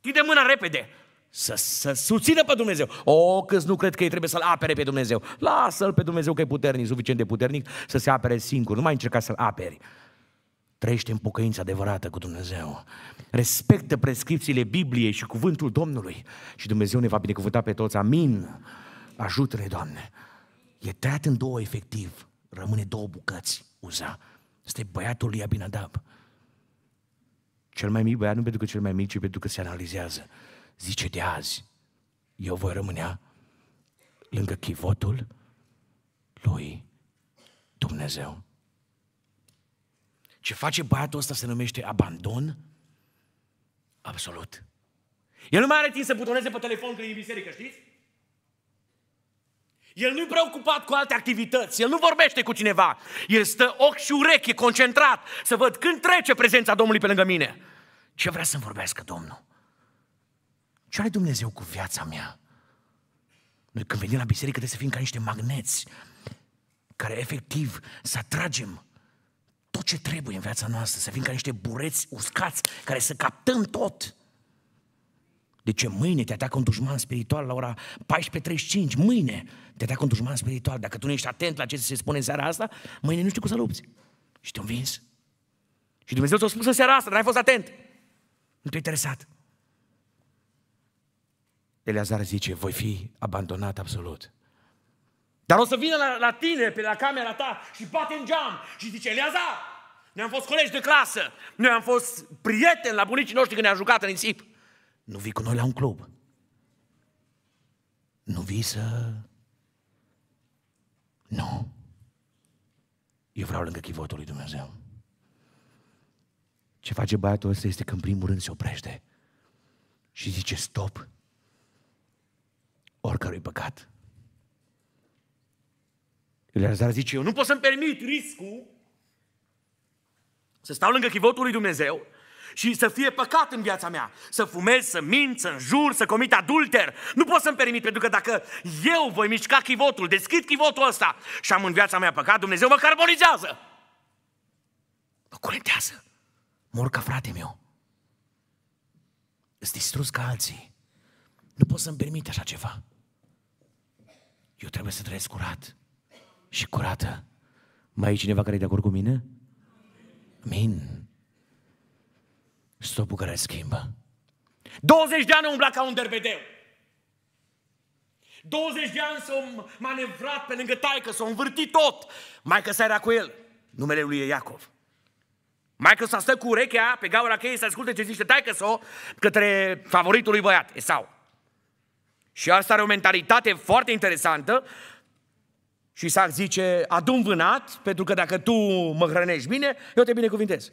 de mâna repede. Să, să susțină pe Dumnezeu. O, câți nu cred că ei trebuie să-L apere pe Dumnezeu. Lasă-L pe Dumnezeu că e puternic, suficient de puternic, să se apere singur. Nu mai încerca să-L aperi. Trăiește în pocăință adevărată cu Dumnezeu. Respectă prescripțiile Bibliei și cuvântul Domnului. Și Dumnezeu ne va binecuvânta pe toți. Amin. Ajută-ne, Doamne e tăiat în două efectiv, rămâne două bucăți, Uza. Este băiatul lui Abinadab. Cel mai mic băiat nu pentru că cel mai mic, ci pentru că se analizează. Zice de azi, eu voi rămânea lângă chivotul lui Dumnezeu. Ce face băiatul ăsta se numește abandon absolut. El nu mai are timp să butoneze pe telefon când e în biserică, știți? El nu-i preocupat cu alte activități, el nu vorbește cu cineva. El stă ochi și urechi concentrat, să văd când trece prezența Domnului pe lângă mine. Ce vrea să-mi vorbească Domnul? Ce are Dumnezeu cu viața mea? Noi când venim la biserică trebuie să fim ca niște magneți care efectiv să atragem tot ce trebuie în viața noastră, să fim ca niște bureți uscați care să captăm tot. De ce mâine te atacă un dușman spiritual la ora 14.35? Mâine te atacă un dușman spiritual. Dacă tu nu ești atent la ce se spune în seara asta, mâine nu știu cum să lupți. Și te-am vins. Și Dumnezeu ți-a spus în seara asta, dar ai fost atent. Nu te-ai interesat. Eleazar zice, voi fi abandonat absolut. Dar o să vină la, la tine, pe la camera ta și bate în geam și zice, Eleazar, noi am fost colegi de clasă, noi am fost prieteni la bunicii noștri când ne-am jucat în nisip. Nu vii cu noi la un club. Nu vii să... Nu. Eu vreau lângă chivotul lui Dumnezeu. Ce face băiatul ăsta este că în primul rând se oprește și zice stop oricărui păcat. Eleazar zice, eu nu pot să-mi permit riscul să stau lângă chivotul lui Dumnezeu și să fie păcat în viața mea. Să fumez, să mint, să înjur, să comit adulter. Nu pot să-mi permit, pentru că dacă eu voi mișca chivotul, deschid chivotul ăsta și am în viața mea păcat, Dumnezeu mă carbonizează. Mă curentează. Mor ca frate meu. Îți distrus ca alții. Nu pot să-mi permit așa ceva. Eu trebuie să trăiesc curat și curată. Mai e cineva care e de acord cu mine? Amin stopul care schimbă. 20 de ani umbla ca un derbedeu. 20 de ani s-a manevrat pe lângă taică, s-a învârtit tot. Mai că era cu el. Numele lui e Iacov. Mai că s-a stă cu urechea pe gaura cheie să asculte ce zice taică s-o către favoritul lui băiat, Esau. Și asta are o mentalitate foarte interesantă. Și Isaac zice, adun vânat, pentru că dacă tu mă hrănești bine, eu te binecuvintez.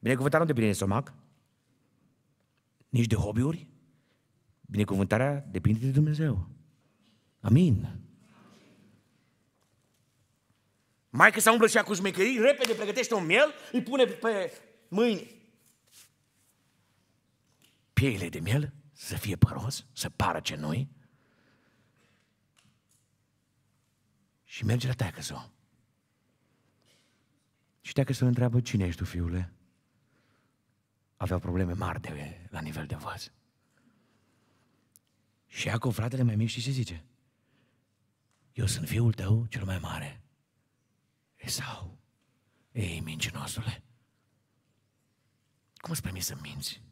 Binecuvântarea nu depinde de somac, nici de hobby-uri. Binecuvântarea depinde de Dumnezeu. Amin. Mai că s-a umblă și ea cu șmecherii, repede pregătește un miel, îi pune pe mâini pieile de miel, să fie păros, să pară ce noi. Și merge la taică Și taică să întreabă, cine ești tu, fiule? aveau probleme mari de, la nivel de vas. Și Iacov, fratele mai mic, și ce zice? Eu sunt fiul tău cel mai mare. E sau Ei, mincinosule. Cum îți permis să minți?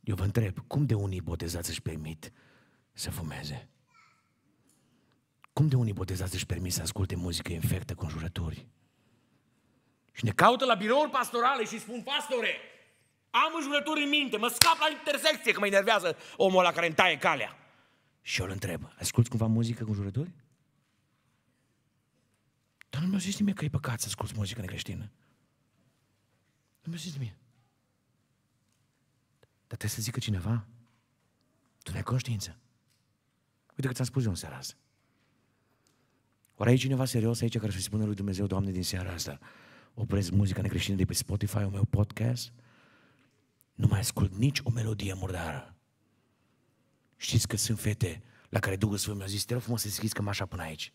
Eu vă întreb, cum de unii botezați își permit să fumeze? Cum de unii botezați își permit să asculte muzică infectă cu înjurături? Și ne caută la birouri pastorale și spun, pastore, am înjurături în minte, mă scap la intersecție, că mă enervează omul la care îmi taie calea. Și eu îl întreb, asculți cumva muzică cu înjurături? Dar nu mi-a zis nimeni că e păcat să asculți muzică necreștină. Nu mi-a zis nimeni. Dar trebuie să zică cineva. Tu nu ai conștiință. Uite că ți-am spus eu în seara asta. Oare e cineva serios aici care să-i spună lui Dumnezeu, Doamne, din seara asta, opresc muzica necreștină de pe spotify o meu podcast? nu mai ascult nici o melodie murdară. Știți că sunt fete la care Duhul Sfânt mi-a zis, te rog frumos să deschizi cămașa până aici.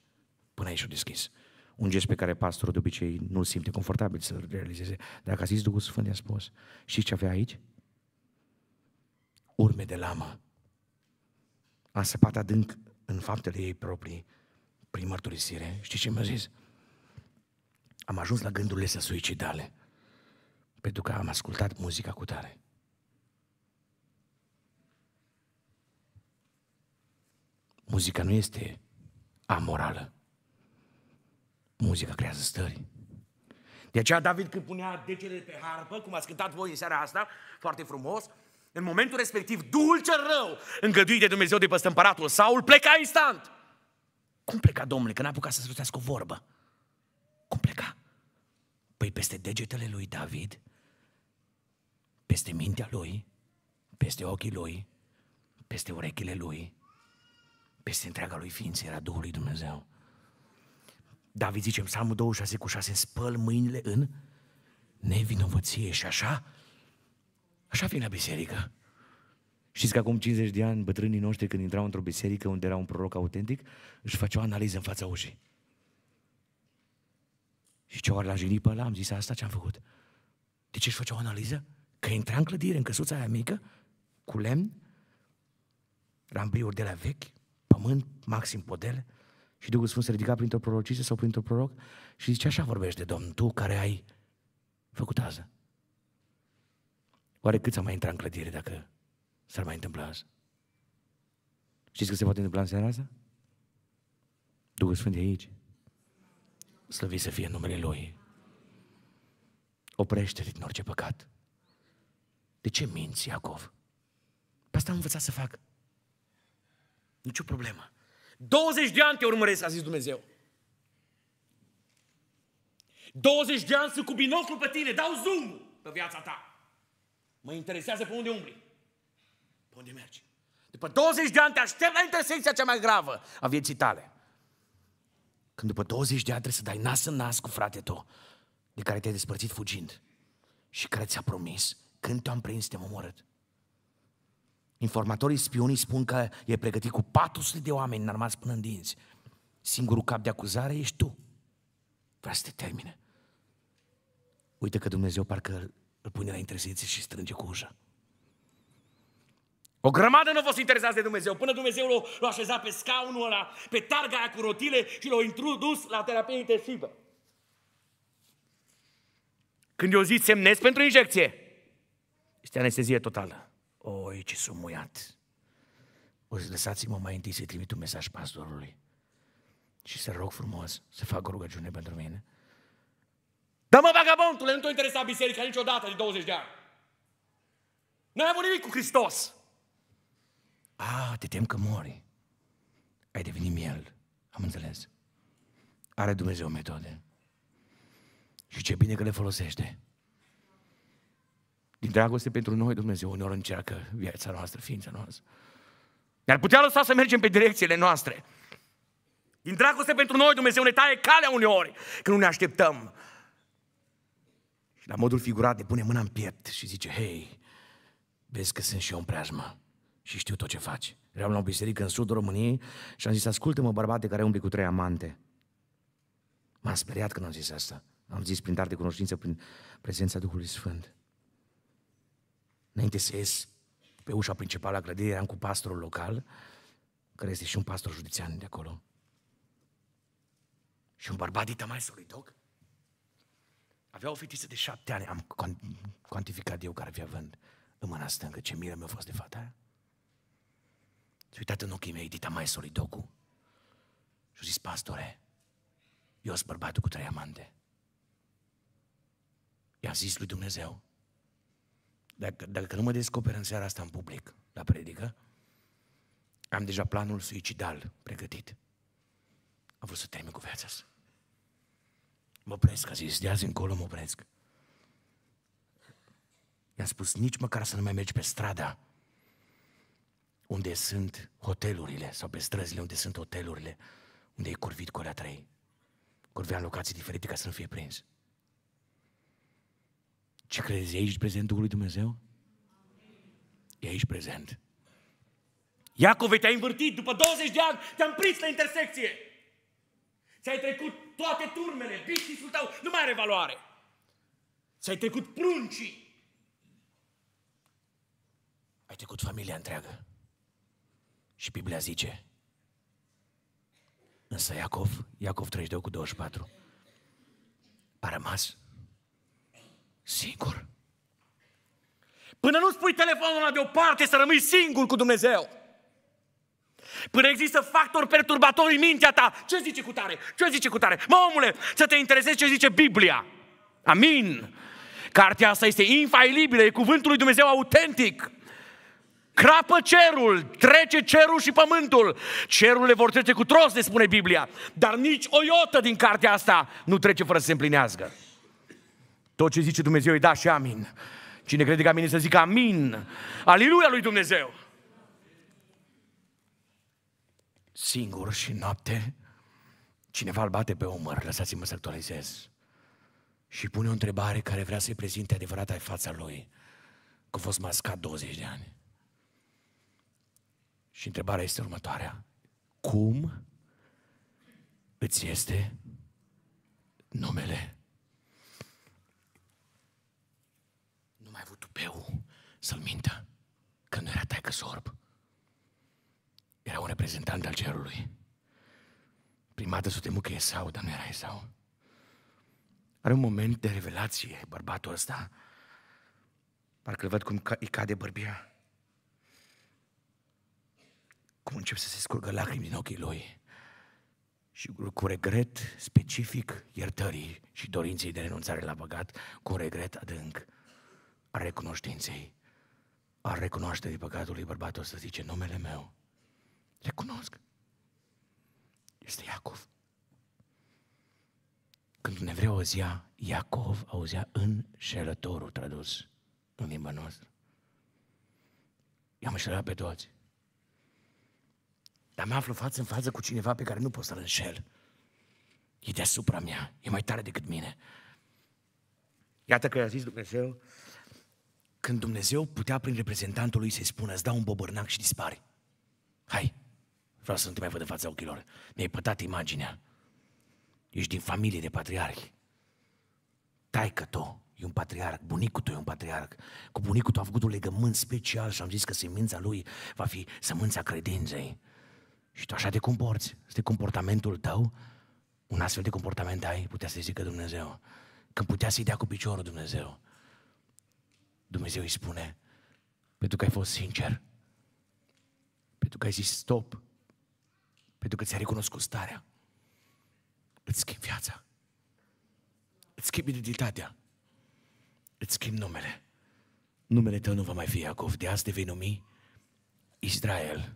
Până aici o deschis. Un gest pe care pastorul de obicei nu simte confortabil să-l realizeze. Dacă a zis Duhul Sfânt, i-a spus, știți ce avea aici? Urme de lamă. A săpat adânc în faptele ei proprii, prin mărturisire. Știți ce mi-a zis? Am ajuns la gândurile să suicidale, pentru că am ascultat muzica cu tare. Muzica nu este amorală. Muzica creează stări. De aceea David când punea degele pe harpă, cum ați cântat voi în seara asta, foarte frumos, în momentul respectiv, Duhul cel rău, îngăduit de Dumnezeu de peste împăratul Saul, pleca instant. Cum pleca, domnule, că n-a apucat să se o vorbă? Cum pleca? Păi peste degetele lui David, peste mintea lui, peste ochii lui, peste urechile lui, peste întreaga lui ființă era Duhul lui Dumnezeu. David zice în psalmul 26 cu 6, spăl mâinile în nevinovăție și așa, așa vine la biserică. Știți că acum 50 de ani bătrânii noștri când intrau într-o biserică unde era un proroc autentic, își făceau analiză în fața ușii. Și ce oare la jignit pe ăla? Am zis asta ce am făcut. De ce își făceau analiză? Că intra în clădire, în căsuța aia mică, cu lemn, rambriuri de la vechi, pământ, maxim podele, și Duhul Sfânt se ridica printr-o prorocie sau printr-o proroc și zice, așa vorbește Domnul, tu care ai făcut asta. Oare cât s-a mai intrat în clădire dacă s-ar mai întâmpla asta? Știți că se poate întâmpla în seara asta? Duhul Sfânt e aici. Slăvi să fie numele Lui. Oprește-te din orice păcat. De ce minți, Iacov? Pe asta am învățat să fac. Nicio problemă. 20 de ani te urmăresc, a zis Dumnezeu. 20 de ani sunt cu binoclu pe tine, dau zoom pe viața ta. Mă interesează pe unde umbli. Pe unde mergi. După 20 de ani te aștept la intersecția cea mai gravă a vieții tale. Când după 20 de ani trebuie să dai nas în nas cu frate tău, de care te-ai despărțit fugind și care ți-a promis, când te-am prins, te-am omorât. Informatorii spionii spun că e pregătit cu 400 de oameni înarmați până în dinți. Singurul cap de acuzare ești tu. Vrea să te termine. Uite că Dumnezeu parcă îl pune la interziție și strânge cu ușa. O grămadă nu a fost interesați de Dumnezeu, până Dumnezeu l-a, l-a așezat pe scaunul ăla, pe targa aia cu rotile și l-a introdus la terapie intensivă. Când eu zic semnez pentru injecție, este anestezie totală. O, ce sunt muiat. O să lăsați-mă mai întâi să-i trimit un mesaj pastorului și să rog frumos să fac o rugăciune pentru mine. Dar mă, vagabontule, nu te interesa biserica niciodată de 20 de ani. N-ai avut nimic cu Hristos. A, te tem că mori. Ai devenit miel. Am înțeles. Are Dumnezeu metode. Și ce bine că le folosește. Din dragoste pentru noi, Dumnezeu uneori încearcă viața noastră, ființa noastră. Ne-ar putea lăsa să mergem pe direcțiile noastre. Din dragoste pentru noi, Dumnezeu ne taie calea uneori când nu ne așteptăm. Și la modul figurat ne pune mâna în piept și zice, hei, vezi că sunt și eu în preajmă și știu tot ce faci. Eram la o biserică în sudul României și am zis, ascultă-mă, bărbate care umbli cu trei amante. M-am speriat când am zis asta. Am zis prin dar de cunoștință, prin prezența Duhului Sfânt. Înainte să ies pe ușa principală a clădirii, eram cu pastorul local, care este și un pastor județean de acolo. Și un bărbat dita mai lui Doc. Avea o fetiță de șapte ani, am cuantificat eu care avea vând în mâna stângă. Ce miră mi-a fost de fata aia. Și uitat în ochii mei, dita mai lui Docu. Și zis, pastore, eu sunt bărbatul cu trei amante. I-a zis lui Dumnezeu, dacă, dacă nu mă descoperă în seara asta în public, la predică, am deja planul suicidal pregătit. Am vrut să termin cu viața asta. Mă opresc, a zis, de azi încolo mă opresc. i am spus nici măcar să nu mai mergi pe strada unde sunt hotelurile sau pe străzile unde sunt hotelurile, unde e curvit cu alea trei. Curvea în locații diferite ca să nu fie prins. Ce crezi? E aici prezentul lui Dumnezeu? E aici prezent. Iacove, te-ai învârtit după 20 de ani, te-am prins la intersecție. Ți-ai trecut toate turmele, business tău nu mai are valoare. Ți-ai trecut pruncii. Ai trecut familia întreagă. Și Biblia zice, însă Iacov, Iacov 32 cu 24, a rămas Singur. Până nu spui telefonul la deoparte să rămâi singur cu Dumnezeu. Până există factori perturbatori în mintea ta. Ce zice cu tare? Ce zice cu tare? Mă, omule, să te interesezi ce zice Biblia. Amin. Cartea asta este infailibilă, e cuvântul lui Dumnezeu autentic. Crapă cerul, trece cerul și pământul. Cerul le vor trece cu tros, ne spune Biblia. Dar nici o iotă din cartea asta nu trece fără să se împlinească. Tot ce zice Dumnezeu e da și amin. Cine crede că mine să zică amin. Aliluia lui Dumnezeu! Singur și noapte, cineva îl bate pe umăr, lăsați-mă să actualizez. Și pune o întrebare care vrea să-i prezinte adevărata fața lui, că a fost mascat 20 de ani. Și întrebarea este următoarea. Cum îți este numele? beu să-l mintă că nu era taică sorb. Era un reprezentant al cerului. Prima dată s-o temu că dar nu era sau. Are un moment de revelație bărbatul ăsta. Parcă îl văd cum îi cade bărbia. Cum încep să se scurgă lacrimi din ochii lui. Și cu regret specific iertării și dorinței de renunțare la băgat, cu regret adânc a recunoștinței, a recunoașterii păcatului, bărbatul să zice, numele meu, recunosc, este Iacov. Când un evreu auzea Iacov, auzea înșelătorul tradus în limba noastră. I-am înșelat pe toți. Dar mă aflu față în față cu cineva pe care nu pot să-l înșel. E deasupra mea, e mai tare decât mine. Iată că i-a zis Dumnezeu, când Dumnezeu putea prin reprezentantul lui să-i spună, îți dau un bobărnac și dispari. Hai, vreau să nu te mai văd în fața ochilor. Mi-ai pătat imaginea. Ești din familie de patriarhi. Taică tu e un patriarh, bunicul tău e un patriarh. Cu bunicul tău a făcut un legământ special și am zis că semința lui va fi sămânța credinței. Și tu așa te comporți. Este comportamentul tău? Un astfel de comportament ai, putea să zică Dumnezeu. Când putea să-i dea cu piciorul Dumnezeu. Dumnezeu îi spune, pentru că ai fost sincer, pentru că ai zis stop, pentru că ți-ai recunoscut starea, îți schimbi viața, îți schimbi identitatea, îți schimbi numele. Numele tău nu va mai fi Iacov, de azi te vei numi Israel.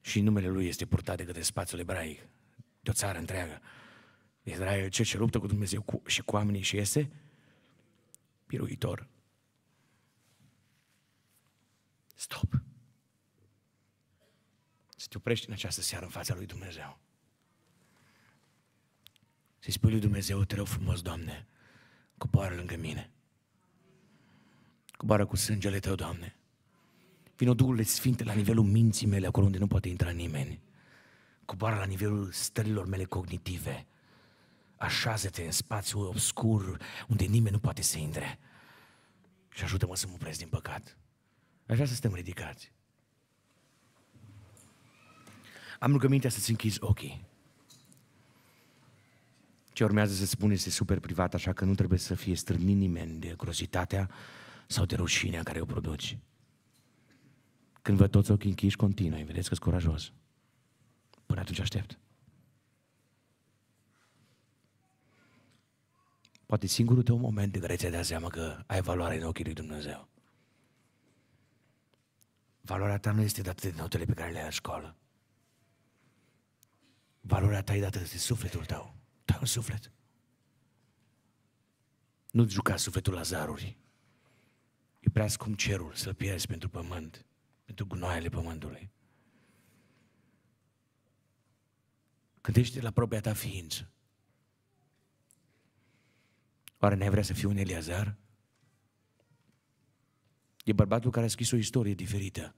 Și numele lui este purtat de către spațiul ebraic, de o țară întreagă. Israel, cel ce luptă cu Dumnezeu cu, și cu oamenii și este biruitor. Stop! Să te oprești în această seară în fața lui Dumnezeu. Să-i spui lui Dumnezeu, te rog frumos, Doamne, coboară lângă mine. Coboară cu sângele Tău, Doamne. Vino Duhul Sfinte la nivelul minții mele, acolo unde nu poate intra nimeni. Coboară la nivelul stărilor mele cognitive. Așează-te în spațiul obscur unde nimeni nu poate să intre. Și ajută-mă să mă opresc din păcat. Aș vrea să stăm ridicați. Am rugămintea să-ți închizi ochii. Ce urmează să spun este super privat, așa că nu trebuie să fie strânit nimeni de grozitatea sau de rușinea care o produci. Când vă toți ochii închiși, continui. Vedeți că-s curajos. Până atunci aștept. Poate singurul tău moment de care ți-ai dat seama că ai valoare în ochii lui Dumnezeu. Valoarea ta nu este dată de notele pe care le ai în școală. Valoarea ta e dată de sufletul tău. Dă un suflet. Nu-ți juca sufletul la zaruri. E prea scump cerul să-l pierzi pentru pământ, pentru gunoaiele pământului. Gândește la propria ta ființă. Oare n-ai vrea să fii un Eliazar? E bărbatul care a scris o istorie diferită.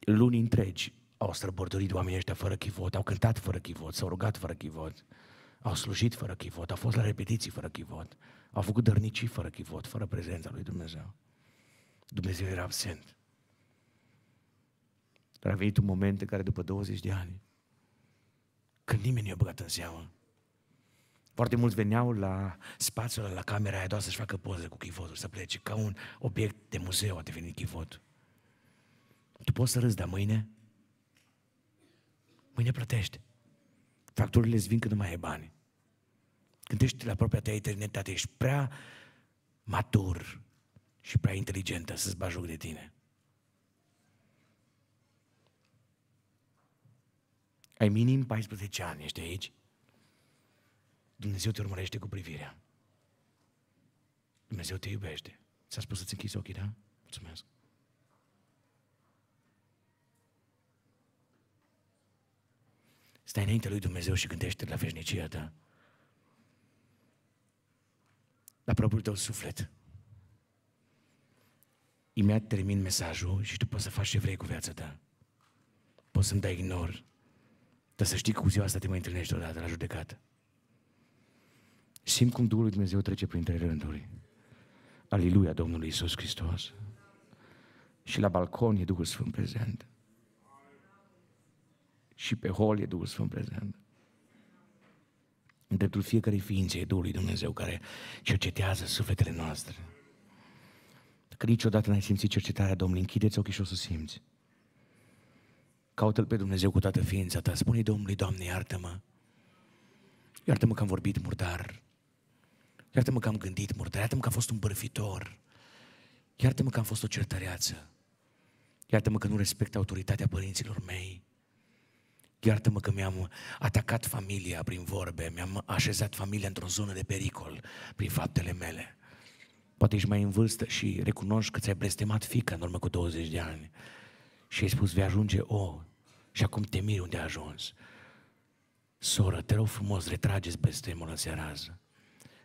Luni întregi au străbordorit oamenii ăștia fără chivot, au cântat fără chivot, s-au rugat fără chivot, au slujit fără chivot, au fost la repetiții fără chivot, au făcut dărnicii fără chivot, fără prezența lui Dumnezeu. Dumnezeu era absent. Dar a venit un moment în care după 20 de ani, când nimeni nu i-a băgat în seamă, foarte mulți veneau la spațiul la camera aia doar să-și facă poze cu chivotul, să plece ca un obiect de muzeu a devenit chivotul. Tu poți să râzi, dar mâine? Mâine plătești. Facturile îți vin când nu mai ai bani. Când ești la propria ta eternitate, ești prea matur și prea inteligentă să-ți bagi joc de tine. Ai minim 14 ani, ești aici? Dumnezeu te urmărește cu privirea. Dumnezeu te iubește. Ți-a spus să-ți închizi ochii, da? Mulțumesc. Stai înainte lui Dumnezeu și gândește la veșnicia ta. La propriul tău suflet. Imediat termin mesajul și tu poți să faci ce vrei cu viața ta. Poți să-mi dai ignor. Dar să știi că cu ziua asta te mai întâlnești odată la judecată. Simt cum Duhul lui Dumnezeu trece printre rânduri. Aliluia Domnului Isus Hristos. Și la balcon e Duhul Sfânt prezent. Și pe hol e Duhul Sfânt prezent. În dreptul fiecarei ființe e Duhul lui Dumnezeu care cercetează sufletele noastre. Că niciodată n-ai simțit cercetarea Domnului, închideți ochii și o să simți. Caută-L pe Dumnezeu cu toată ființa ta. Spune-i Domnului, Doamne, iartă-mă. Iartă-mă că am vorbit murdar. Iartă-mă că am gândit murdar, iartă-mă că am fost un bărfitor. Iartă-mă că am fost o certăreață. Iartă-mă că nu respect autoritatea părinților mei. Iartă-mă că mi-am atacat familia prin vorbe, mi-am așezat familia într-o zonă de pericol prin faptele mele. Poate ești mai în vârstă și recunoști că ți-ai blestemat fica în urmă cu 20 de ani și ai spus, vei ajunge o, oh, și acum te miri unde ai ajuns. Soră, te rog frumos, retrageți blestemul în seara azi.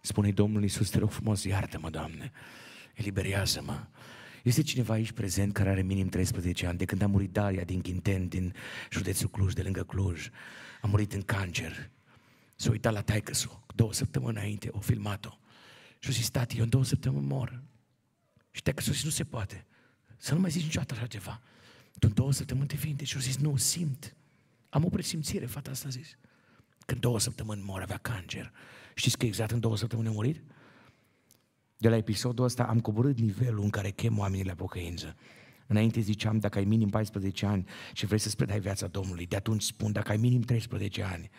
Spune Domnul Iisus, te rog frumos, iartă-mă, Doamne, eliberează-mă. Este cineva aici prezent care are minim 13 ani, de când a murit Daria din Ghinten, din județul Cluj, de lângă Cluj, a murit în cancer. S-a uitat la taică două săptămâni înainte, o filmat-o. Și a zis, tati, eu în două săptămâni mor. Și taică zis, nu se poate. Să nu mai zici niciodată așa ceva. Tu în două săptămâni te vinde. Și a zis, nu, simt. Am o presimțire, fata asta a zis. Când două săptămâni mor, avea cancer. Știți că exact în două săptămâni a murit? De la episodul ăsta am coborât nivelul în care chem oamenii la pocăință. Înainte ziceam, dacă ai minim 14 ani și vrei să-ți predai viața Domnului, de atunci spun, dacă ai minim 13 ani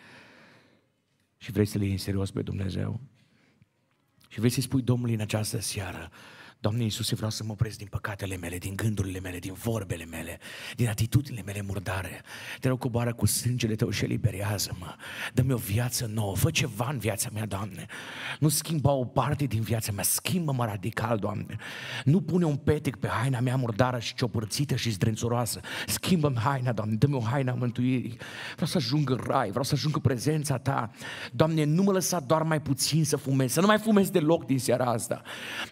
și vrei să l iei în serios pe Dumnezeu și vrei să-i spui Domnului în această seară, Doamne Iisuse, vreau să mă opresc din păcatele mele, din gândurile mele, din vorbele mele, din atitudinile mele murdare. Te rog, coboară cu sângele tău și eliberează-mă. Dă-mi o viață nouă, fă ceva în viața mea, Doamne. Nu schimba o parte din viața mea, schimbă-mă radical, Doamne. Nu pune un petic pe haina mea murdară și ciopărțită și zdrențuroasă. Schimbă-mi haina, Doamne, dă-mi o haina mântuirii. Vreau să ajung în rai, vreau să ajung în prezența Ta. Doamne, nu mă lăsa doar mai puțin să fumez, să nu mai fumez deloc din seara asta.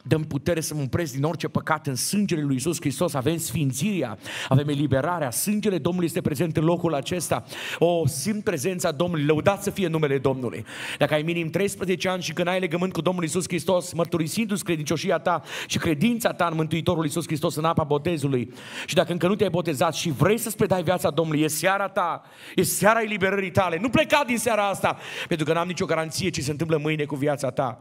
Dă-mi putere să suntem umpreți din orice păcat în sângele lui Isus Hristos, avem sfințirea, avem eliberarea, sângele Domnului este prezent în locul acesta. O, simt prezența Domnului, lăudați să fie numele Domnului. Dacă ai minim 13 ani și când ai legământ cu Domnul Isus Hristos, mărturisindu-ți credincioșia ta și credința ta în Mântuitorul Isus Hristos în apa botezului și dacă încă nu te-ai botezat și vrei să-ți predai viața Domnului, e seara ta, e seara eliberării tale, nu pleca din seara asta, pentru că n-am nicio garanție ce se întâmplă mâine cu viața ta.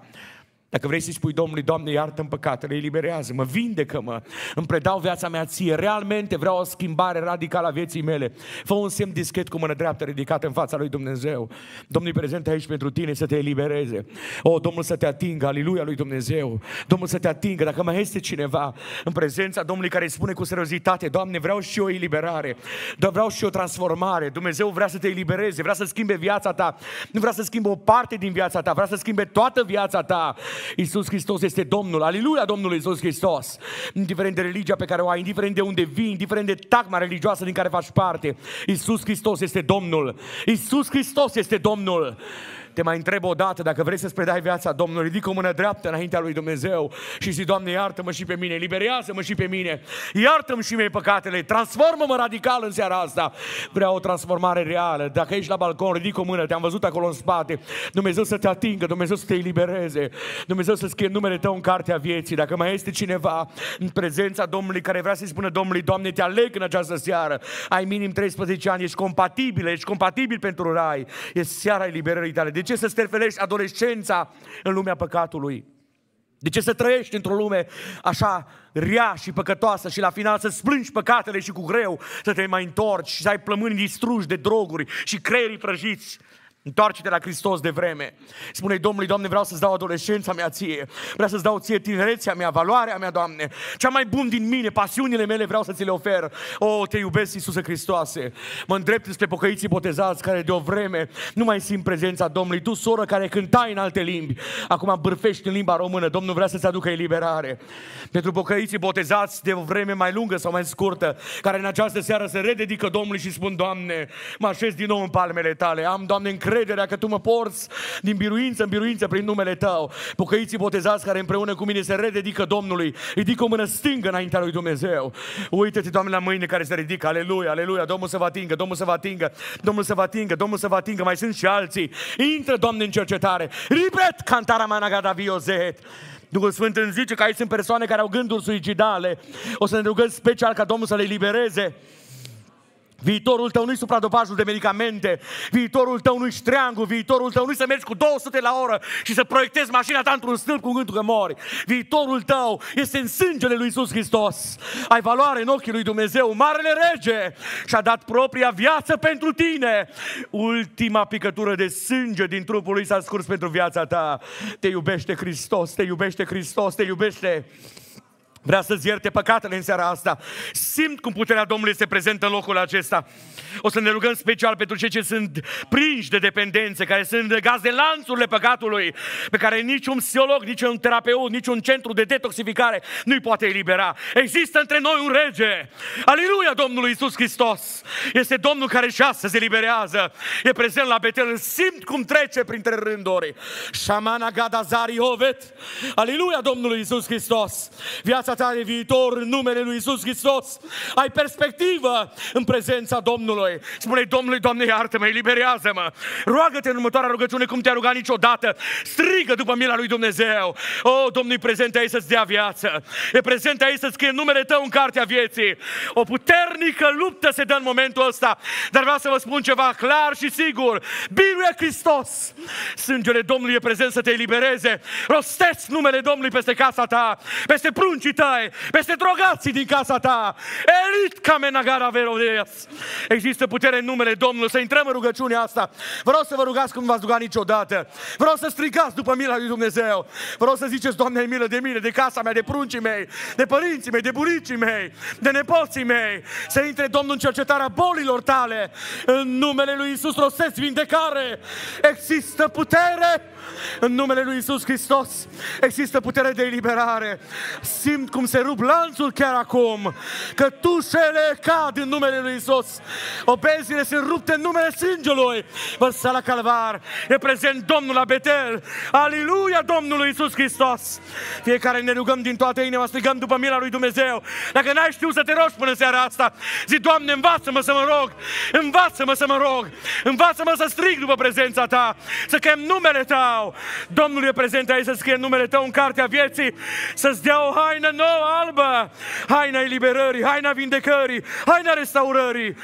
Dacă vrei să-i spui Domnului, Doamne, iartă-mi păcatele, eliberează-mă, vindecă-mă, îmi predau viața mea ție, realmente vreau o schimbare radicală a vieții mele. Fă un semn discret cu mână dreaptă ridicată în fața lui Dumnezeu. Domnul e prezent aici pentru tine să te elibereze. O, Domnul să te atingă, aleluia lui Dumnezeu. Domnul să te atingă, dacă mai este cineva în prezența Domnului care spune cu seriozitate, Doamne, vreau și eu eliberare, dar vreau și eu transformare. Dumnezeu vrea să te elibereze, vrea să schimbe viața ta, nu vrea să schimbe o parte din viața ta, vrea să schimbe toată viața ta. Isus Hristos este Domnul, aleluia Domnului Isus Hristos. Indiferent de religia pe care o ai, indiferent de unde vii, indiferent de tagma religioasă din care faci parte, Isus Hristos este Domnul. Isus Hristos este Domnul. Te mai întreb o dată, dacă vrei să-ți predai viața Domnului, ridică o mână dreaptă înaintea lui Dumnezeu și zi, Doamne, iartă-mă și pe mine, liberează-mă și pe mine, iartă mă și mie păcatele, transformă-mă radical în seara asta. Vreau o transformare reală. Dacă ești la balcon, ridică o mână, te-am văzut acolo în spate. Dumnezeu să te atingă, Dumnezeu să te elibereze, Dumnezeu să scrie numele tău în cartea vieții. Dacă mai este cineva în prezența Domnului care vrea să-i spună Domnului, Doamne, te aleg în această seară, ai minim 13 ani, ești compatibil, ești compatibil pentru rai, e seara eliberării tale. De deci ce să sterfelești adolescența în lumea păcatului? De ce să trăiești într-o lume așa rea și păcătoasă și la final să splângi păcatele și cu greu să te mai întorci și să ai plămâni distruși de droguri și creierii prăjiți Întoarce-te la Hristos de vreme. Spune-i Domnului, Doamne, vreau să-ți dau adolescența mea ție. Vreau să-ți dau ție tinerețea mea, valoarea mea, Doamne. Cea mai bun din mine, pasiunile mele vreau să ți le ofer. O, te iubesc, Iisuse Hristoase. Mă îndrept spre pocăiții botezați care de o vreme nu mai simt prezența Domnului. Tu, soră, care cântai în alte limbi, acum bârfești în limba română. Domnul vrea să-ți aducă eliberare. Pentru pocăiții botezați de o vreme mai lungă sau mai scurtă, care în această seară se rededică Domnului și spun, Doamne, mă așez din nou în palmele tale. Am, Doamne, încredere încrederea că Tu mă porți din biruință în biruință prin numele Tău. Pocăiții botezați care împreună cu mine se rededică Domnului, ridică o mână stângă înaintea lui Dumnezeu. Uită-te, Doamne, la mâine care se ridică, aleluia, aleluia, Domnul să vă atingă, Domnul să vă atingă, Domnul să vă atingă, Domnul să vă atingă, mai sunt și alții. Intră, Doamne, în cercetare. Ripet, cantara managada viozet. Duhul Sfânt îmi zice că aici sunt persoane care au gânduri suicidale. O să ne rugăm special ca Domnul să le libereze. Viitorul tău nu-i supradopajul de medicamente, viitorul tău nu-i ștreangul, viitorul tău nu-i să mergi cu 200 la oră și să proiectezi mașina ta într-un stâlp cu gândul că mori. Viitorul tău este în sângele lui Isus Hristos. Ai valoare în ochii lui Dumnezeu, Marele Rege și-a dat propria viață pentru tine. Ultima picătură de sânge din trupul lui s-a scurs pentru viața ta. Te iubește Hristos, te iubește Hristos, te iubește. Vrea să-ți ierte păcatele în seara asta. Simt cum puterea Domnului se prezentă în locul acesta. O să ne rugăm special pentru cei ce sunt prinși de dependențe, care sunt legați de lanțurile păcatului, pe care niciun psiholog, niciun terapeut, niciun centru de detoxificare nu-i poate elibera. Există între noi un rege. Aleluia Domnului Isus Hristos. Este Domnul care și astăzi se eliberează. E prezent la Betel. Simt cum trece printre rânduri. Șamana Gadazari Hovet. Aleluia Domnului Isus Hristos. Viața ta are viitor în numele Lui Isus Hristos. Ai perspectivă în prezența Domnului. spune Domnului, Doamne, iartă-mă, eliberează-mă. Roagă-te în următoarea rugăciune cum te-a rugat niciodată. Strigă după mila Lui Dumnezeu. O, oh, Domnul, e prezent aici să-ți dea viață. E prezent aici să scrie numele Tău în cartea vieții. O puternică luptă se dă în momentul ăsta. Dar vreau să vă spun ceva clar și sigur. Biruie Hristos! Sângele Domnului e prezent să te elibereze. Rostesc numele Domnului peste casa ta, peste pruncii tăi, tăi, peste drogații din casa ta. Elit camenagara verodeas. Există putere în numele Domnului să intrăm în rugăciunea asta. Vreau să vă rugați cum v-ați rugat niciodată. Vreau să strigați după mila lui Dumnezeu. Vreau să ziceți, Doamne, ai milă de mine, de casa mea, de pruncii mei, de părinții mei, de buricii mei, de nepoții mei. Să intre Domnul în cercetarea bolilor tale. În numele lui Isus rosesc vindecare. Există putere în numele lui Isus Hristos. Există putere de eliberare. Simt simt cum se rup lanțul chiar acum, că tușele cad în numele Lui Isus. Obezile se rupte în numele sângelui vărsat la calvar. E prezent Domnul la Betel. Aleluia Domnului Isus Hristos! Fiecare ne rugăm din toată inima, strigăm după mila Lui Dumnezeu. Dacă n-ai știut să te rogi până seara asta, zi, Doamne, învață-mă să mă rog, învață-mă să mă rog, învață-mă să strig după prezența Ta, să chem numele Tău. Domnul e prezent aici să scrie numele Tău în cartea vieții, să-ți dea o haină nouă albă, haina eliberării, haina vindecării, haina restaurării,